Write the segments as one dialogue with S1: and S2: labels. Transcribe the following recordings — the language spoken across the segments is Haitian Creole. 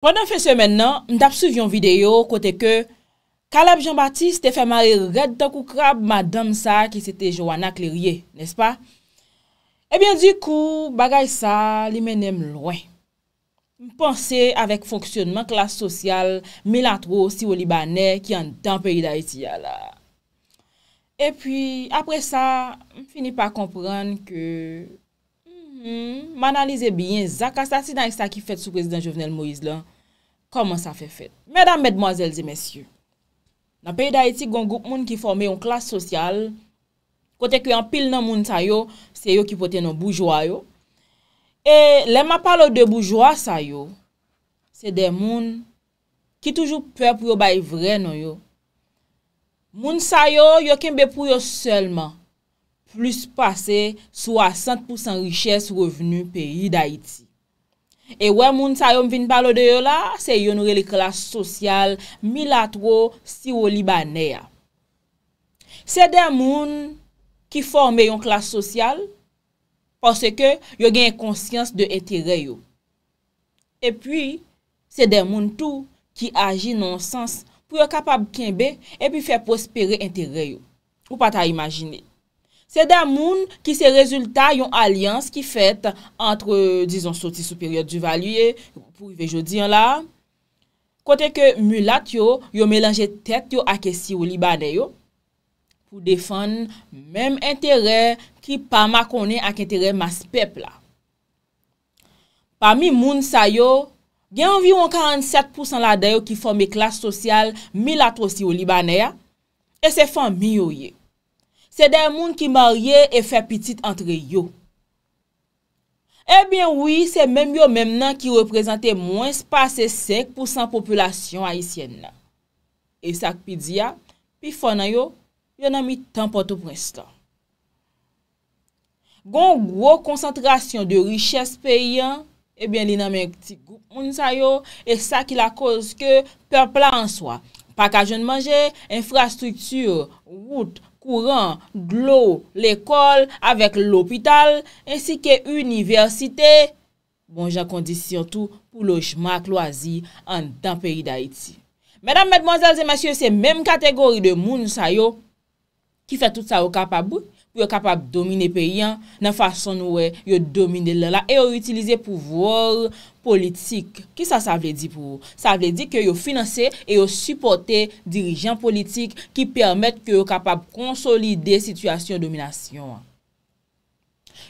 S1: Pendan fè semen nan, m tap souvyon videyo kote ke Kalab Jean-Baptiste te fè marir red takou krab madam sa ki sete Joana Klerye, nespa? Ebyen eh di kou, bagay sa li menem lwen. M ponse avèk fonksyonman klas sosyal, milan tro si w libanè ki an dan peyi da iti ya la. Epyi apre sa, m fini pa kompran ke m mm-hmm, analize byen zak a sa si nan ek sa ki fèt sou prezident Jovenel Moïse lan. Koman sa fè fèt? Mèdam mèdmoazèl zi mèsyou, nan peyi da iti gongouk moun ki fòmè yon klas sosyal, kote kwe yon pil nan moun sa yo, se non, yo ki pote yon boujwa yo. E lè ma palo de boujwa sa yo, se de moun ki toujou pwè pou yo bayi vre nan yo. Moun sa yo, yo kembe pou yo sèlman, plus pase 60% richès revenu peyi da iti. E wè moun sa yon vin balo de yo la, se yon oure li klas sosyal, mila tro si ou li ba ne ya. Se de moun ki fòmè yon klas sosyal, pòsè ke yo gen konsyans de entere yo. E pwi, se de moun tou ki aji nonsans pou yo kapab kinbe e pi fè prospere entere yo. Ou pata imajine. Se da moun ki se rezultat yon alians ki fet antre dison soti superior du valye, pou yve jodi an la, kote ke mulat yo, yo melanje tet yo ak esi ou libaneyo, pou defan menm enterey ki pa makone ak enterey maspep la. Pa mi moun sa yo, gen anviron 47% la dayo ki fome klas sosyal mi latrosi ou libaneya, e se fom mi yo ye. Se den moun ki marye e fe pitit antre yo. Ebyen wii, se menm yo menm nan ki represente moun spase 5% popolasyon ayisyen la. E sak pidi ya, pi fonan yo, yon anmi tan poto presta. Gon gro konsantrasyon de riches pe yon, ebyen li nanmen ti kou moun sa yo, e sak la koz ke perpla ansoa, pakajon manje, infrastruktur, wout, pou ran glo l'ekol avèk l'opital, ensi ke universite, bon jan kondisyon tou pou lojma kloazi an dan peri d'Haïti. Mèdam mèdmonzèl zè masyè, se mèm kategori de moun sa yo, ki fè tout sa o kapabou, Yo kapab domine pe yon nan fason wè yo domine lè la e yo utilize pouvor politik. Ki sa sa vle di pou? Sa vle di ke yo finanse e yo supporte dirijen politik ki permèt ke yo kapab konsolide situasyon dominasyon.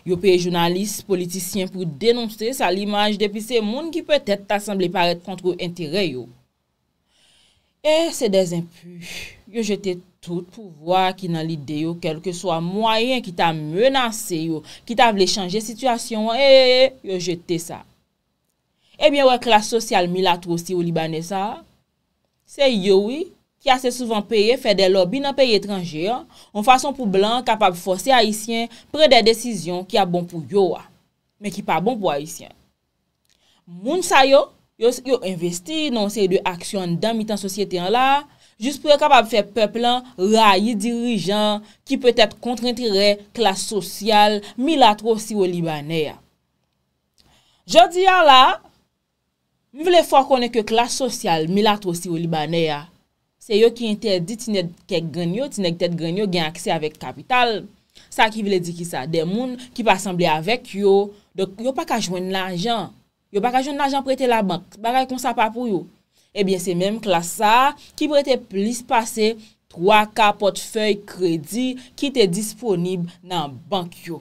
S1: Yo pe jounalist politisyen pou denonsè sa l'imaj depi se moun ki pwetè t'asemble paret kontro entere yo. E se dezenpuche. yo jete tout pou wak ki nan lide yo kelke swa mwayen ki ta menase yo, ki ta vle chanje situasyon, eee, eh, eh, eh, yo jete sa. Ebyen wak la sosyal milat wosi ou libanese a, se yo wik ki ase souvan peye fede lor binan peye etranje an, an fason pou blan kapap fose haisyen pre de desizyon ki a bon pou yo a, ah, men ki pa bon pou haisyen. Moun sa yo, yo investi nan se de aksyon dan mitan sosyete an la, Jus pou yo kapab fe peplan rayi dirijan ki pwet et kontrentire klas sosyal milatrosi yo libanè ya. Jodi ya la, mi vle fwa konen ke klas sosyal milatrosi yo libanè ya. Se yo ki ente di tine kèk ganyo, tine kèk ganyo gen aksè avèk kapital. Sa ki vle di ki sa demoun, ki pa asemble avèk yo. Yo pa kajwen nanjan, yo pa kajwen nanjan prete la bank, bakay kon sa pa pou yo. Ebyen se menm klas sa ki brete plis pase 3K potfey kredi ki te disponib nan bankyo.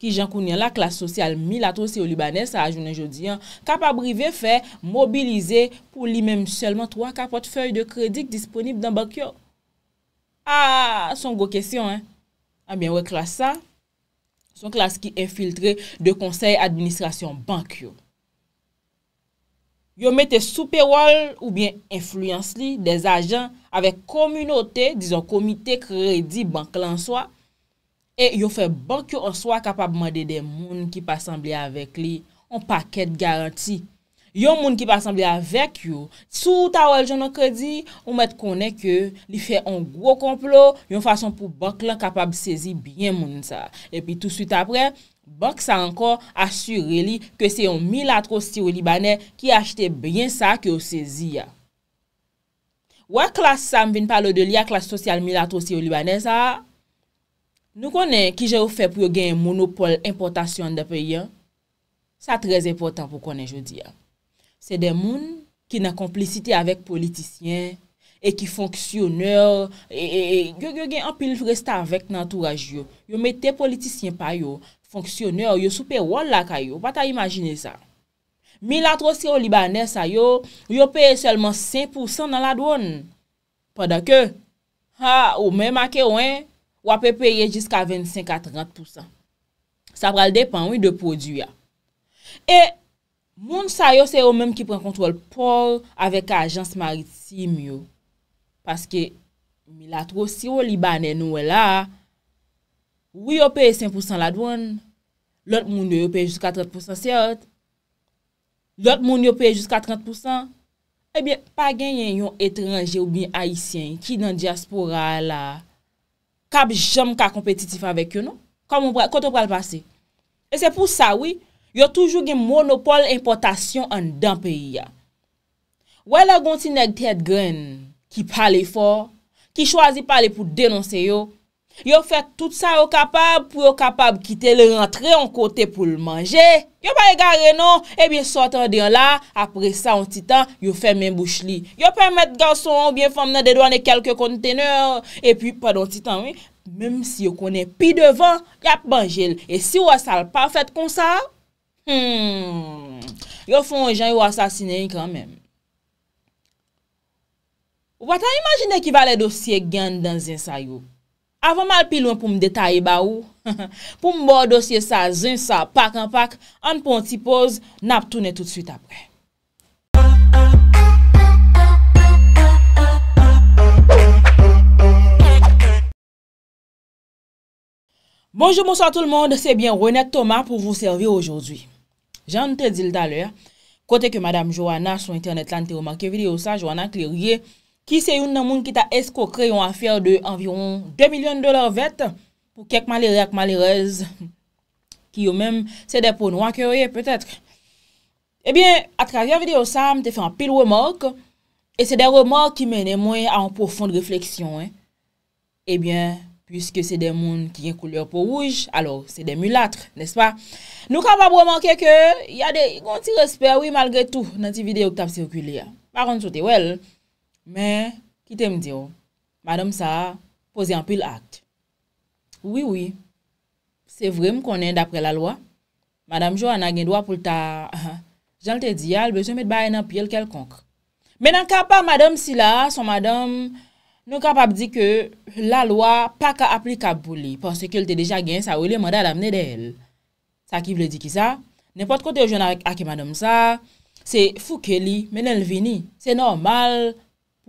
S1: Ki jan kounyen la klas sosyal Milato se yo Libanese a ajounen jodi an, kapa brive fe mobilize pou li menm selman 3K potfey de kredi disponib nan bankyo. A, son go kesyon, en. Ebyen we klas sa, son klas ki infiltre de konsey administrasyon bankyo. yo mette soupe wol ou bien influence li, des ajan, avek komunote, dizon komite kredi bank lan swa, e yo fe bank yo an swa kapab mande de moun ki pa sambli avek li, an paket garanti. Yo moun ki pa sambli avek yo, sou ta wol joun an kredi, yo mette konen ke li fe an gwo komplo, yo fason pou bank lan kapab sezi bien moun sa. E pi tout suite apre, Bok sa ankon asyure li ke se yon milatro si ou libanè ki achete bryen sa ki ou sezi ya. Wak klas sa m vin palo de li ya klas sosyal milatro si ou libanè sa? Nou konen ki je ou fe pou yo gen monopole importasyon de pe yon? Sa trez importan pou konen jodi ya. Se de moun ki nan komplicite avèk politisyen e ki fonksyoner e ge e, gen anpil fresta avèk nan entouraj yo. Yo mette politisyen pa yo. Fonksyoner yo soupe wol la kayo, pata imajine sa. Milatro si yo libaner sa yo, yo peye selman 5% nan la dwon. Padake, ha, ou men makewen, wap peye peye jiska 25-30%. Sa pral depan wè de pwodu ya. E, moun sa yo se yo menm ki pren kontrol pol avek ajans maritim yo. Paske, milatro si yo libaner nou wè la... Ou yo peye 5% la douan, lout moun yo peye jusqu'a 30% seot, lout moun yo peye jusqu'a 30%, ebyen, eh pa genyen yon etranje ou bin haisyen ki nan diaspora la, kab jom ka kompetitif avek yo nou, koto pral pase. E se pou sa, oui, yo toujou gen monopole importasyon an dan periya. Ou e la gonti neg tet gren ki pale for, ki chwazi pale pou denonse yo, Yo fè tout sa yo kapab pou yo kapab kite le rentre yon kote pou l manje. Yo pa le gare non, e bin sortan diyon la, apre sa yon titan, yo fè men bouchli. Yo pè mèt ganson, bin fòm nan dedwane kelke konteneur, e pi padon titan, mèm si yo konen pi devan, yap banjel. E si yo asal pa fèt kon sa, hmm, yo fòm yon jen yo asasine yon kwa mèm. Ou batan imagine ki va le dosye gyan dan zin sa yon. Avan mal pi lwen pou m detaye ba ou, pou m bo dosye sa zin sa pak an pak, an pou an ti poz, nap toune tout suite apre. Bonjour moussa tout le monde, c'est bien René Thomas pou vous servir aujourd'hui. J'en te dit l'dalè, kote ke madame Johanna sou internet lan te remakè videyo sa, Johanna Klerie, Ki se yon nan moun ki ta esko kre yon afer de environ 2 milyon dolar vet pou kek malire ak malirez ki yo menm se de pou nou akereye petetre. Ebyen, atk avya video sam, te fe an pil remork, e se de remork ki mene mwen an pou fond refleksyon. Ebyen, pwiske se de moun ki yon koulyor pou rouj, alor se de mulatre, nespa. Nou ka va pou remork eke, yade yon ti respè, oui, malgré tout, nan ti video ki ta psi okulè. Paran sou te wel. Men, ki te m diyo, madame sa, pose anpil akt. Oui, oui, se vre m konen dapre la loa, madame jo an a gen doa pou lta, jan lte diya, l beso m et baye nan pye l kelkonk. Men an kapap madame si la, son madame, nou kapap di ke, la loa, pa ka aplikab pou li, porsi ke lte deja gen sa, ou li manda damne de el. Sa ki vle di ki sa, nepot kote yo jona ake madame sa, se fukeli, men el vini, se normal,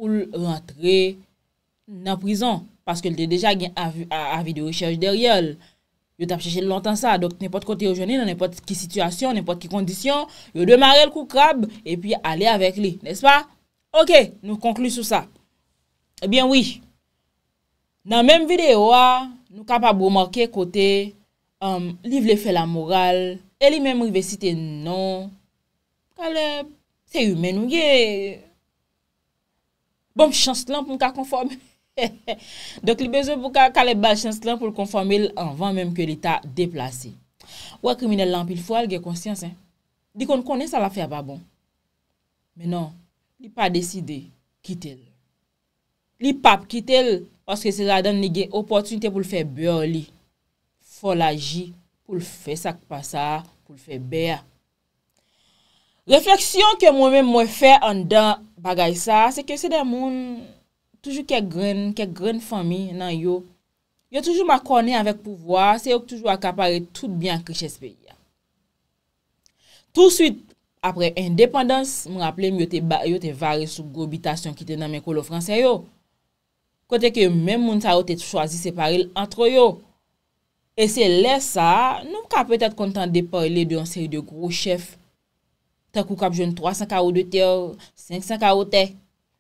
S1: ou l rentre nan prizon, paske l te deja avi de richerj deryol. Yo tap chèche l lontan sa, dok nèpot kote yo jouni, nan nèpot ki situasyon, nèpot ki kondisyon, yo demare l kou krab, e pi ale avek li, nèspat? Ok, nou konklu sou sa. Ebyen eh wii, nan mèm videyo a, ah, nou kapab ou mwakè kote, li vle fè la moral, e li mèm rive site nan, kalè, se yu men ou ye... Bom chans lan pou mka konforme. Dok li bezo pou ka kalep bal chans lan pou konforme l anvan menm ke lita deplase. Ouwa krimine l lampil fwa l ge konsyans. Di kon konen sa la fè pa bon. Menon, li pa deside kitel. Li pap kitel, paske se la dan nige opotunite pou l fè beyo li. Li fol aji pou l fè sakpa sa, pou l fè beya. Refleksyon ke mwen mwen mwen fè an dan bagay sa, se ke se den moun toujou kek gren, kek gren fami nan yo, yo toujou makone avèk pouvoa, se yo toujou akapare tout byan kreches pe yon. Tout suite apre indépendans, mwen rappele mwen yo te vare sou grobitasyon ki te nan men kolofranse yo. Kote ke men moun sa yo te chwazi separel antro yo. E se lè sa, nou ka pwetèt kontan depar lè de yon seri de grochef Te kou kap joun 300 karote, 500 karote,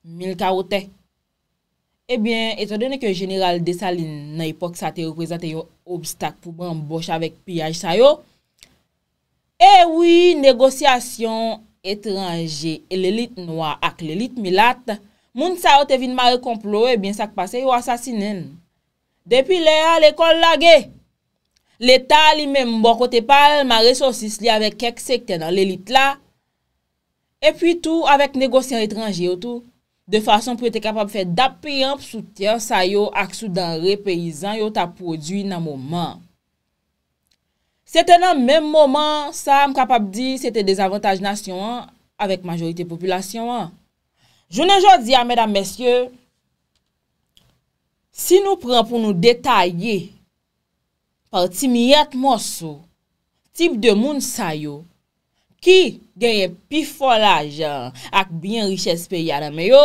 S1: 1000 karote. Ebyen, eh eto dene ke General Dessaline nan epok sa te reprezente yo obstak pou bramboche avek piyaj sa yo. Ewi, eh negosyasyon etranje e l'elite noa ak l'elite milat, moun sa yo te vin mare komplo ebyen eh sa k pase yo asasinen. Depi le a, le kollage, bon le ta li men mbo kote pal, mare sosis li avek kek sekte nan l'elite la. epi tou avèk negosyan etranje yo tou, de fason pou ete kapab fè dap priyamp souter sa yo aksou danre peyizan yo ta prodwi nan mouman. Sète nan mèm mouman, sa m kapab di, sète dezavantaj nasyon an, avèk majorite populasyon an. Jounen jò di a, mèdam, mèsyè, si nou pran pou nou detayye, par ti miyat mòso, tip de moun sa yo, ki, genye pifola ajan ak byen riches pe yade. Me yo,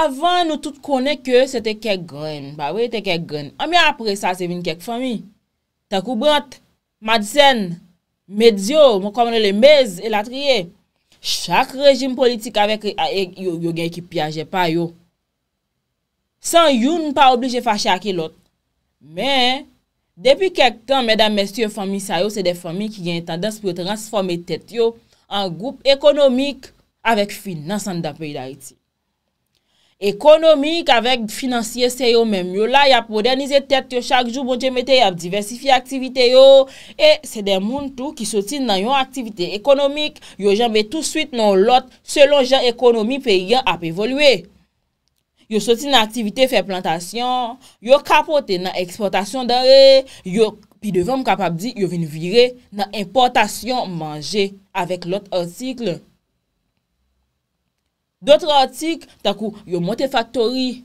S1: avan nou tout konen ke se te kek gren, ba we te kek gren, a mi apre sa se vin kek fami. Takou brant, madisen, medyo, mokomne le mez, elatriye. Chak rejim politik avek e, yo gen ki piyaje pa yo. San yon pa oblije fache aki e lot. Men, Depi kek tan, mèdam mèsyon, fami sa yo, se bon, de fami ki gen yon tendans pou transforme tèt yo an goup ekonomik avèk finansan da peyi da iti. Ekonomik avèk finansye se yo mèm yo la, ya podenize tèt yo chak jou bonche metè, ya ap diversifi aktivite yo, e se de moun tou ki sotin nan yon aktivite ekonomik, yo janbe tout suite nan lot selon jan ekonomi peyi gen ap evolwey. yo soti nan aktivite fè plantasyon, yo kapote nan eksportasyon dare, yo pi devèm kapap di, yo vin vire nan importasyon manje avèk lot artikel. Dotre artikel, takou, yo monte faktori,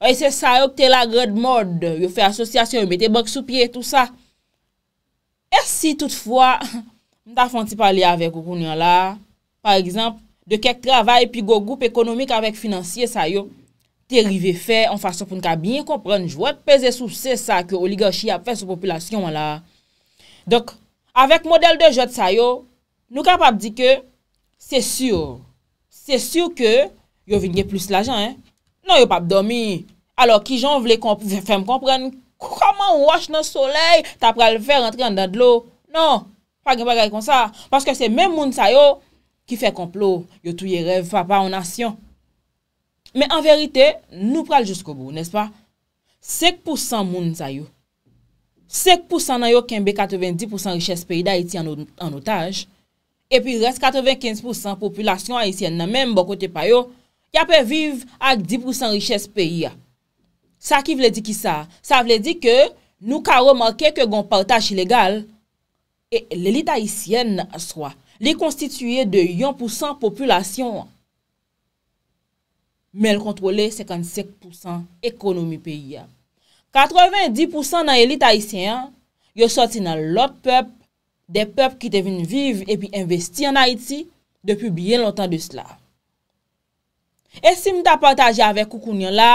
S1: yo se sa yo pte la grad mod, yo fè asosyasyon, yo mette bok sou pie, tout sa. Ersi toutfwa, nou ta fanti pali avèk ou konyon la. Par exemple, De kek travay, pi go goup ekonomik avek finansye sa yo. Terive fe, an fason pou nou ka bin kompren. Jwot peze sou se sa ke oligarchi ap fe sou populasyon an la. Dok, avek model de jwot sa yo, nou ka pap di ke, se sur. Se sur ke, yo vinge plus la jan, eh. Non yo pap domi. Alo ki jan vle konpren, fèm konpren, koman wache nan soley, ta pral fè rentre an dan dlo. Non, fagin pa gaye kon sa. Paske se men moun sa yo, Ki fe komplo, yo touye rev, fapa ou nasyon. Men an verite, nou pral jouskobou, nespa? Sek pousan moun sa yo. Sek pousan nan yo kenbe kateven di pousan riches peyi da iti an otaj. E pi res kateven kens pousan populasyon haisyen nan men, bon kote payo, ya pe viv ak di pousan riches peyi ya. Sa ki vle di ki sa? Sa vle di ke nou ka remarke ke gon partaj ilegal. E lelit haisyen aswa. li konstituye de 1% populasyon an, men kontrole 55% ekonomi peyi an. 90% nan elit Haitien, yo soti nan lot pep, de pep ki te vin viv epi investi an Haiti, depi bien lontan de sela. E si mta pataje ave koukounyon la,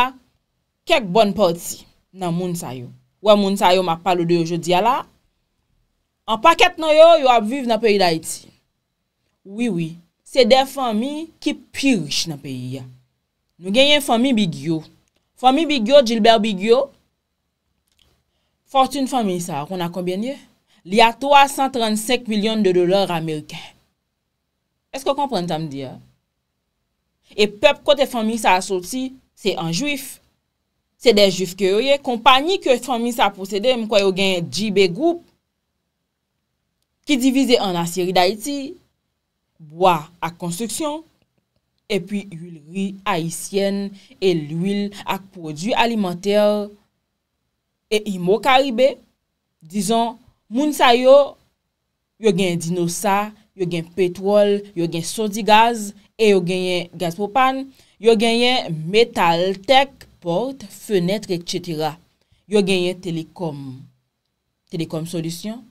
S1: kek bon pouti nan moun sayon. Wè moun sayon ma palo de yo jodi ala, an paket nan yo yo ap viv nan peyi d'Haiti. Oui, oui, se de fami ki pyrish nan peyi ya. Nou genyen fami bigyo. Fami bigyo, jilber bigyo. Fortun fami sa, kon a konbyen ye? Li a 335 milyon de dolar Ameriken. Esko konpren ta m di ya? E pep kote fami sa asoti, se an juif. Se de juif ke yo ye. Kompanyi ke fami sa posede, mkwayo genye J.B. Group. Ki divize an Asiri Daiti. Boa ak konstruksyon, e pi yulwi aisyen, e l'wil ak prodwi alimenter, e imo karibe, dison moun sa yo, yo gen dinosa, yo gen petrol, yo gen sondi gaz, e yo genye gaz propan, yo genye metal, tek, porte, fenetre, etc. Yo genye telekom, telekom solusyon.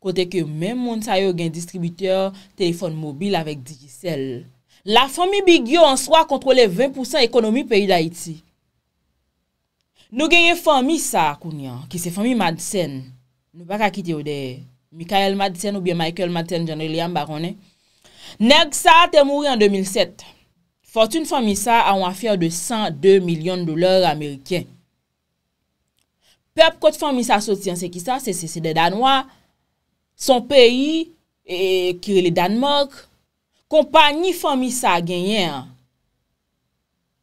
S1: Kote ke men moun sa yo gen distributyor telefon mobil avek Digicel. La fomi Bigyo an swa kontrole 20% ekonomi peyi da iti. Nou genye fomi sa akounyan, ki se fomi Madsen. Nou baka kite ou de Mikael Madsen ou de Michael Madsen, jan Elian Barone. Neg sa te mouri an 2007. Fortun fomi sa an wafir de 102 milyon doler Ameriken. Pep kote fomi sa sotien se ki sa se se se de Danwa. Son peyi, e, kirele Danmok, kompanyi fami sa genyen.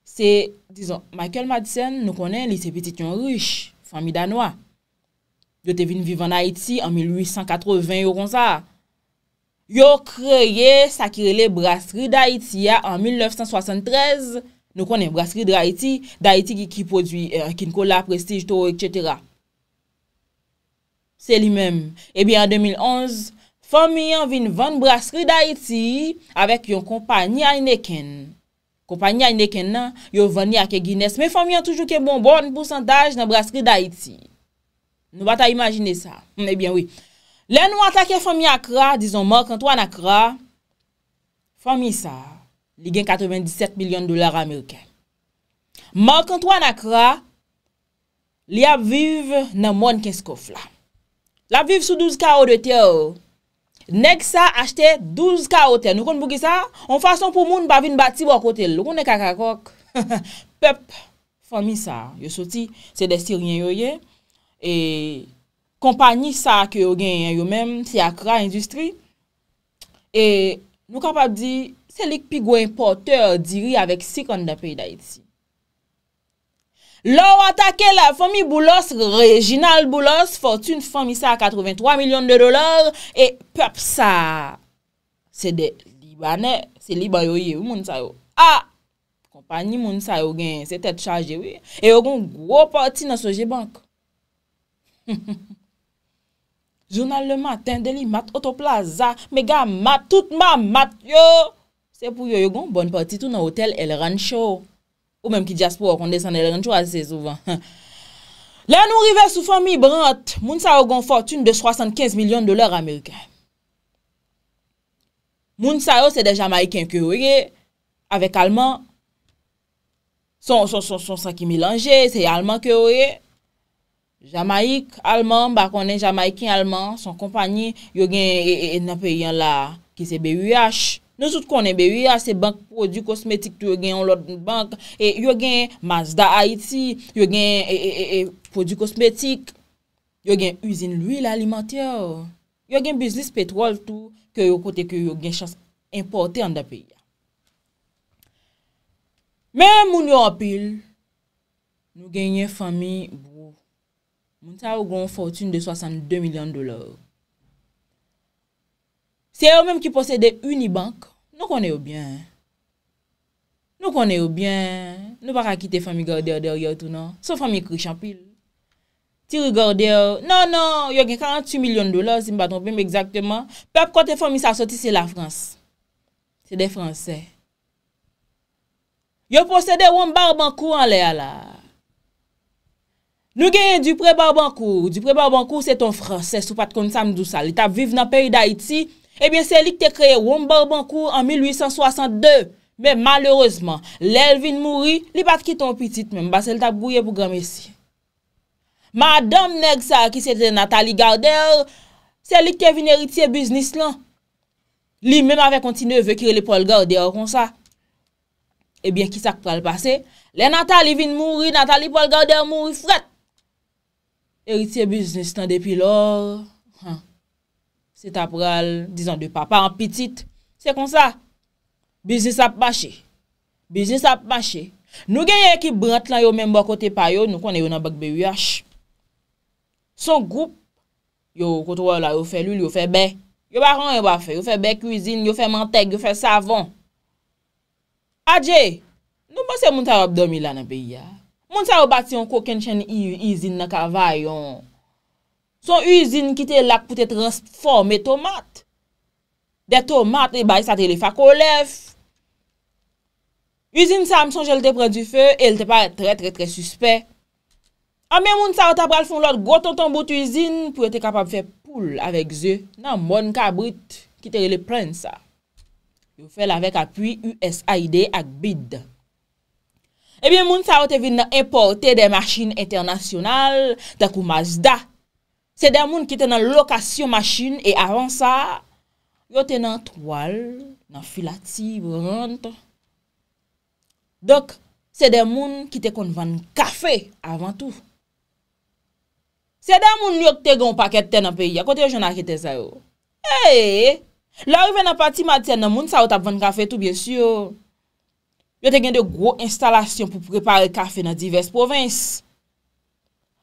S1: Se, dizon, Michael Madsen nou konen li se petit yon rish, fami Danwa. Yo te vin vivan Haiti en 1880, yo kon sa. Yo kreye sa kirele Brasserie d'Haiti ya en 1973, nou konen Brasserie d'Haiti, d'Haiti ki ki podwi, euh, kin kola, prestij to, etc., Se li mem. Ebi en 2011, Fomin yon vin vende braskri da iti avek yon kompanyan ineken. Kompanyan ineken nan, yon vende ake Guinness. Me Fomin yon toujou ke bonbon pousantaj nan braskri da iti. Nou bat a imagine sa. Ebi eh en oui. Le nou atake Fomin Akra, dizon Mark Antoine Akra, Fomin sa, li gen 97 milyon dolar Ameriken. Mark Antoine Akra, li ap vive nan moun kenskof la. Lap viv sou 12 ka o de tè o. Oh. Nèk sa achte 12 ka o tè. Nou kon bou ki sa, on fason pou moun bavine bati wak o tè. Nou kon ne kakakok. Pep, fami sa, yo soti, se de siryen yo ye. E kompani sa ki yo genyen yo menm, se akra industri. E nou kapap di, selik pi gwen portèr diri avèk si kon de pey da iti. Lo wata ke la fomi boulos, rejinal boulos, fotun fomi sa a 83 milyon de dolar, e pep sa. Se de libanè, se liba yo ye, yo moun sa yo. A, ah! kompani moun sa yo gen, se tet chaje, yo. E yo gon, gro parti nan soje bank. Jounal le matin, deli mat, otoplaza, mega mat, tout ma mat, yo. Se pou yo, yo gon, bon parti tou nan hotel El Rancho. ou menm ki diaspo wakonde san el rentro ase souvan. La nou rive sou fami brant, moun sa yo gon fortune de 75 milyon doler Amerikan. Moun sa yo se de Jamaikin kyo ye, avek Alman, son sa ki milanje, se Alman kyo ye, Jamaik, Alman, bako ne Jamaikin Alman, son kompanyi, yo gen en apè yon la, ki se B.U.H., Nou sout konen bewi a se bank prodjou kosmetik tou yo gen yon lot nan bank, e, yo gen Mazda IT, yo gen e, e, prodjou kosmetik, yo gen uzin lwil alimentyè, yo gen bizlis petwal tou, kè yo kote kè yo gen chans importè an da peyè. Men moun yo apil, nou genye fami, moun ta ou gron fòtune de 62 milyon dolar. Se yo mèm ki posede unibank, nou konè yo byen. Nou konè yo byen, nou pa kakite fami gordeo der yo tout nou, sou fami kri champil. Ti rigordeo, nan nan, yo gen 48 milyon dolar, si mba trompèm exactement. Pe ap kote fami sa soti, se la Frans. Se de Fransè. Yo posede wèm bar bankou an lè ya la. Nou genye du pre bar bankou, du pre bar bankou se ton Fransè, sou pat kon sa mdousa. Li ta vive nan peri da Iti, Ebyen, se li k te kreye Wombor Boncourt an 1862. Men malerozman, lèl vin mouri, li pat ki ton pitit men, basel ta bouye pou gwa mesi. Madame Negsa ki se te Nathalie Garder, se li k te vin eritiye biznis lan. Li men avè kontine vekire li Paul Garder kon sa. Ebyen, eh ki sa k pral pase? Le Nathalie vin mouri, Nathalie Paul Garder mouri fret. Eritiye biznis lan depi lor, han. Se tap ral, dijan de papa an pitit. Se kon sa, bizis ap bashe. Bizis ap bashe. Nou genye ki brant lan yo menmwa kote pa yo, nou konye yo nan bagbe yash. Son goup, yo koto wala yo fe lul, yo fe be. Yo bakon yo ba fe, yo fe be kouzin, yo fe manteg, yo fe savon. Adje, nou basen moun ta wap domi la nan be ya. Moun ta wap bati yon kouken chen i yu izin na kavay yon. Son uzin ki te lak pou te transforme tomat. Ah, de tomat e bay sa telefa ko lef. Uzin sa amson jel te pren du fe, e l te pare tre tre tre suspe. Ambe moun sa wote apre alfon lor, gwo ton ton bout uzin, pou e te kapab fe poul avek ze, nan moun ka abrit ki te rele pren sa. Yo fel avek apuy USID ak bid. Ebyen eh moun sa wote vin nan importe de machin internasyonal, tan kou Mazda, Se de moun ki te nan lokasyon machin e avan sa, yo te nan toal, nan filati, brant. Dok, se de moun ki te kon vande kafe avan tou. Se de moun nyok te gen ou paket ten nan peyi, akote yo jona ki te sayo. E, la ou ven nan pati madsen nan moun sa ou tap vande kafe tou byensyo. Yo te gen de gro instalasyon pou prepare kafe nan divers provins.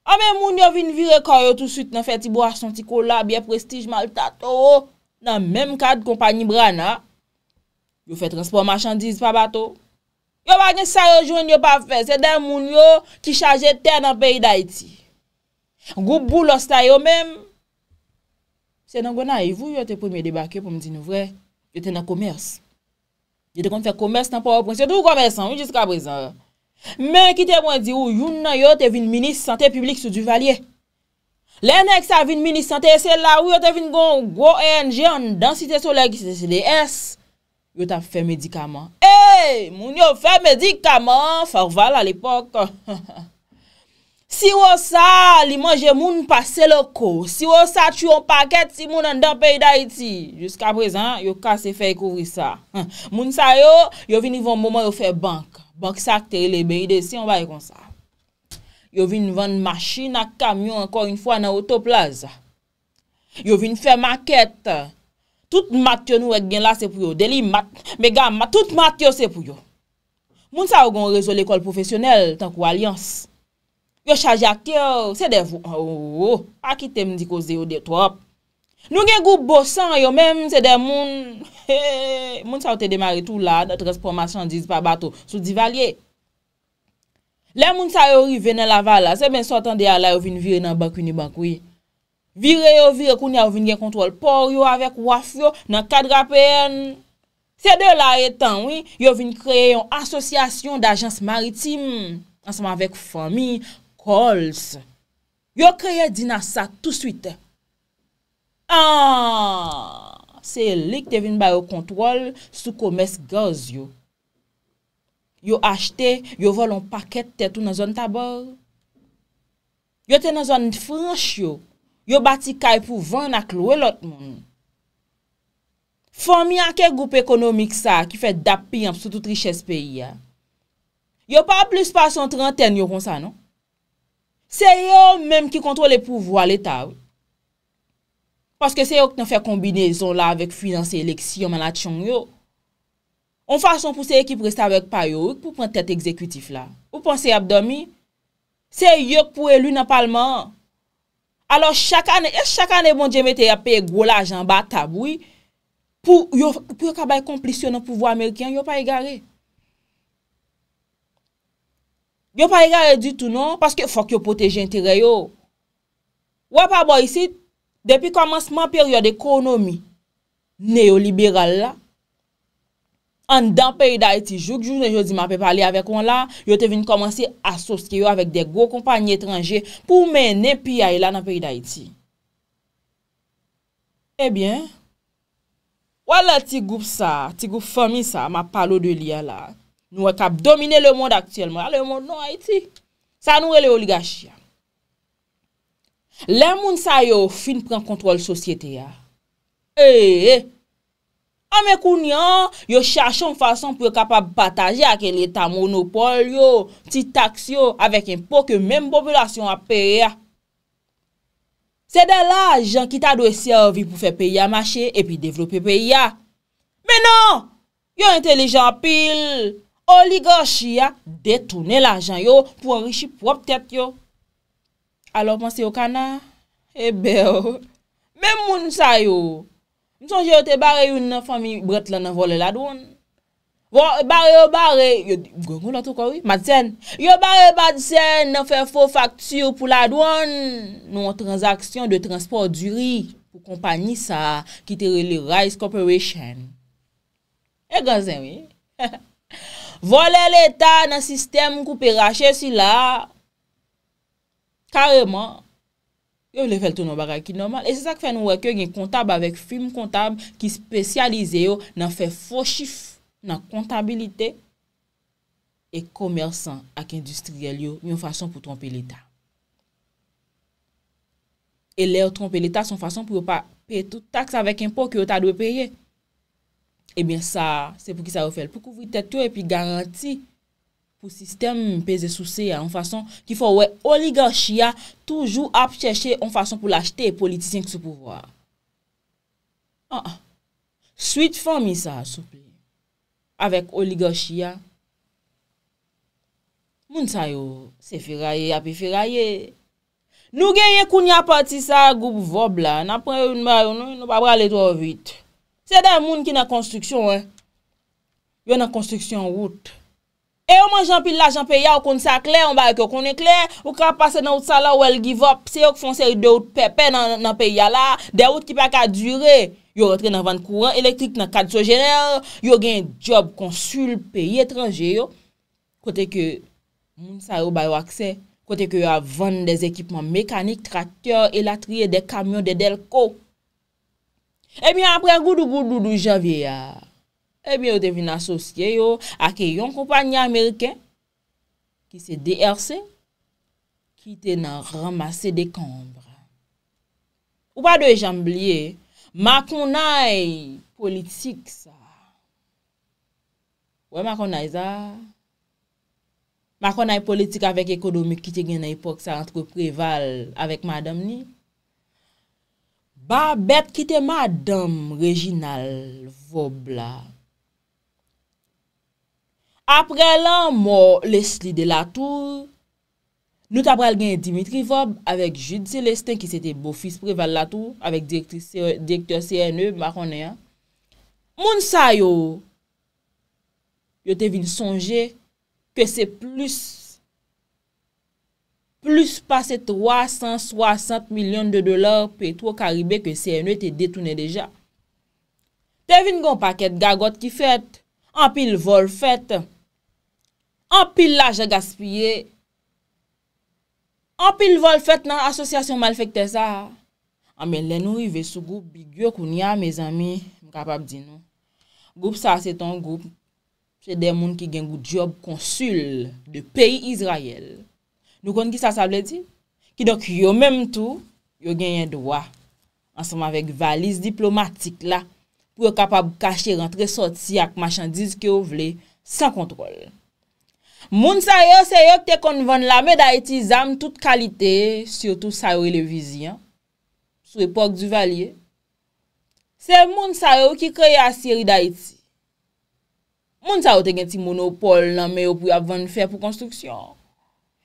S1: Ame ah, moun yo vin vire karyo tout süt nan fè ti bwa chan ti kolab, ye prestij mal tatou, nan menm kad kompanyi brana, yo fè transport machandiz pa batou. Yo bagnen sa yo jwen yo pa fè, se den moun yo ki chaje tè nan peyi da iti. Goup boulostan yo menm, se nan gwenayi, vou yo te pwemye debake pou mwen di nou vre, yo te nan komers. Yo te kon fè komers nan powerpoint, yo te wou komersan, yo jiska prezant an. Men ki te mwen di ou, yon nan yo te vin minis sante publik sou du valye. Len ek sa vin minis sante ese la, ou yo te vin gon go enje an dansite sou la ki se se le es. Yo ta fe medikaman. Hey, moun yo fe medikaman, farval al epok. Si yo sa li manje moun pase lo ko, si yo sa tu yon paket si moun an dan pey da iti. Juska prezan, yo kase fe kouvri sa. Moun sa yo, yo vin yon mouman yo fe bank. Bonk sa akte lebe ide si an bay kon sa. Yo vin vande machina, kamyon, anko yon fwa nan otoplaz. Yo vin fè maket. Tout matyo nou e gen la se pou yo. Deli, me gama, tout matyo se pou yo. Moun sa ou gon rezo l'ekol profesyonel tan kou alians. Yo chaji akte, se devou. A ki tem di koze yo de oh, oh, oh. trop. Nou gen gou bosan yo menm se de moun... Moun sa ou te demari tou la, nan transformasyon di zi pa bato, sou di valye. Le moun sa yo rive nan laval la, se men sotan de ala yo vin vire nan bankou ni bankou. Vire yo vire koun ya yo vin gen kontrol por yo, avek waf yo, nan kadra pen. Se de la etan, yo vin kreye yon asosyasyon d'ajans maritim, ansama vek Fomi, Kols. Yo kreye dinasa tout suite. An, ah! se yon lik te vin ba yo kontrol sou komes gaz yo. Yo achte, yo volon paket te tou nan zon tabor. Yo te nan zon frans yo, yo bati kay pou van ak lwe lot moun. Fon mi anke goup ekonomik sa ki fe dapi anp sou tout riches peyi ya. Yo pa blis pa son trenten yo kon sa non. Se yo menm ki kontrol le pouvo alet avl. Paske se yo ki nan fe kombinezon la vek fidansi eleksiyon man atyon yo. On fason pou se ekip resta vek pa yo, pou pon tet ekzekutif la. Ou pon se abdomi. Se yo pou elu nan palman. Alors chakane, e chakane bon jeme te api e gola jan ba taboui, pou yo kabay komplisyon nan pouvo Amerikyan, yo pa egare. Yo pa egare du tout non, paske fok yo poteje entere yo. Wap abwa isi, Depi komanseman period ekonomi, neo-liberal la, an dan peyi da iti, joug joug nan joug di ma pe pali avek on la, yo te vin komanse asoske yo avek de go kompanyi etranje pou menen piyay la nan peyi da iti. Ebyen, wala ti goup sa, ti goup fami sa, ma palo de liya la, nou e kap domine le moun aktyelman, ale yon moun nou a iti, sa nou e le oligasyan. Lè moun sa yo fin pren kontrol sosyete ya. E, e, e. A me koun yan, yo chache m fason pou kapab bataje a ke leta monopol yo, ti taksyo, avek impo ke menm popolasyon ap per ya. Se de la, jan ki ta do esye avi pou fe pe ya mache, e pi devlope pe ya. Menon, yo entelejan pil, oligorshi ya, detoune la jan yo pou orishi prop tet yo. alor manse eh oh. yo kana, e bel, men moun sa yo, msonje yo te bare yon nè fami bret la nan vole ladwoun, bare yo bare, yo gwen gwen lato kwa wè, madsen, yo bare badsen nan fè fò faktur pou ladwoun, nou an transaksyon de transport duri, pou kompany sa, ki tere le Rise Corporation, e gazen wè, vole l'Etat nan sistem koupe rachè si la, a, Kareman, yo le fel tou nou bagay ki normal. E se sa ki fè nou wèk yo gen kontab avèk film kontab ki spesyalize yo nan fè fòchif nan kontabilite e komersan ak industriel yo, yon fason pou trompe l'Etat. E lè yon trompe l'Etat son fason pou yon pa pè tout taks avèk impò ki yon ta dwe pèye. Ebyen sa, se pou ki sa wè fèl pou kouvite tou e pi garanti pou sistem peze sou se ya, an fason ki fò wè oligachia, toujou ap chèche an fason pou lachte politisyen k sou pouvoar. An ah, an, ah. suite fò mi sa, soupli, avèk oligachia. Moun sa yo, se fira ye, api fira ye. Nou genye koun ya pati sa, goup vob la, napre yon mè yon, nou pa brale tò vwit. Se dè moun ki nan konstriksyon we, yon nan konstriksyon wout. E yo man jan pil la jan peya ou kon sa kle, ou ba ek yo kon e kle, ou ka pase nan wot sala ou el give up, se yo k fonseri de wot pepe nan peya la, de wot ki pa ka dure, yo retre nan vande kouran elektrik nan kadso jener, yo gen job konsul peyi etranje yo, kote ke moun sa yo bay wakse, kote ke yo vande de ekipman mekanik, trakteur, elatriye, de kamyon, de delko. E mi apre goudou goudou doudou jan vie ya, e eh bin yo te vin asosye yo ake yon koupanya Ameriken ki se DRC ki te nan ramase de kambra ou pa do e jamblie ma konay politik sa we ma konay za ma konay politik avek ekodoumik ki te gen na epok sa antre preval avek madam ni ba bet ki te madam reginal vob la Apre lan, mo lesli de la tour, nou tabrel gen Dimitri Vob, avek Judi Celestin ki sete bofis preval la tour, avek direktor CNE, makone ya. Moun sa yo, yo te vin sonje, ke se plus, plus pase 360 milyon de dolar, pe tou karibe ke CNE te detoune deja. Te vin gon paket gagot ki fet, anpil vol fet, Anpil la jè gaspye, anpil vol fèt nan asosyasyon mal fèk tè sa. Anmen lè nou y ve sou goup bi gyo koun ya, mè zami, m kapab di nou. Goup sa, se ton goup, se demoun ki gen gout job konsul de peyi Izrayel. Nou kon ki sa sable di, ki dok yo mèm tou, yo gen yon dowa. Ansem avèk valiz diplomatik la, pou yo kapab kache rentre-soti ak machandiz ki yo vle, san kontrol. Moun sa yo se yo te konvan la me da iti zanm tout kalite, sio tou sa yo ilivizi e an, sou epok du valye. Se moun sa yo ki kreye asiri da iti. Moun sa yo te gen ti monopol nan me yo pou yap van fe pou konstruksyon.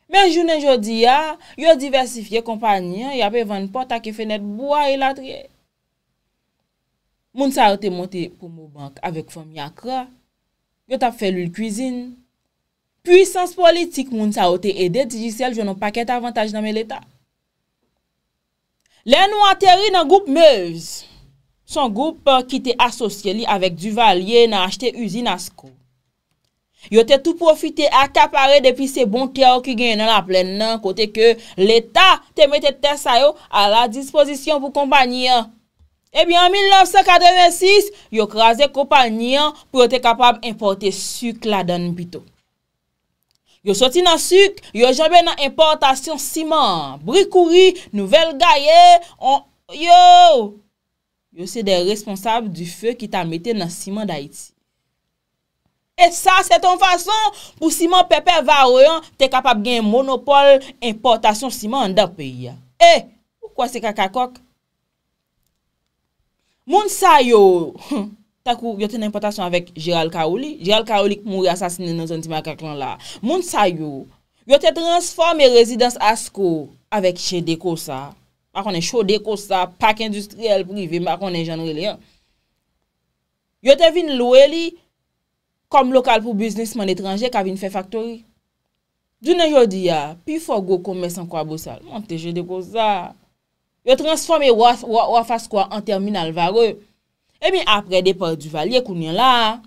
S1: Men jounen jodi ya, yo diversifiye kompanyan, yap e van pot a ke fenet boua e latriye. Moun sa yo te monte pou mou bank avek fom yakra, yo tap felul kwizin, Pwisans politik moun sa yo te ede di jisel jounon paket avantaj nan men l'Etat. Len nou anteri nan goup mevz. Son goup ki euh, te asosye li avek du valye nan achete uzi nasko. Yo te tou profite akapare depi se bon teyo ki gen nan la plen nan kote ke l'Etat te mette te sayo a la dispozisyon pou kompanyan. E bi an 1946 yo kraze kompanyan pou yo te kapab importe suk la dan pito. Yo soti nan suk, yo janbe nan importasyon siman, bri kouri, nouvel gaye, yo, yo se de responsable du fe ki ta mette nan siman da iti. Et sa, se ton fason, pou siman pepe varoyan, te kapap gen monopole importasyon siman an da pe ya. E, pou kwa se kakakok? Moun sa yo, hmpf. akou yote n'importasyon avèk Gérald Kaouli, Gérald Kaouli k mouri asasine nan zantima kak lan la. Moun sa yo, yote transforme rezidans asko avèk chè dekosa, makonè chò dekosa, pak industriel privè, makonè janre li. Yote vin louè li kom lokal pou biznisman etranje k avin fè faktori. Dounen yo di ya, pi fò go koumè san kwa bousal, moun te chè dekosa. Yote transforme wafas kwa an terminal varey, E mi apre depor du valye koun yon la,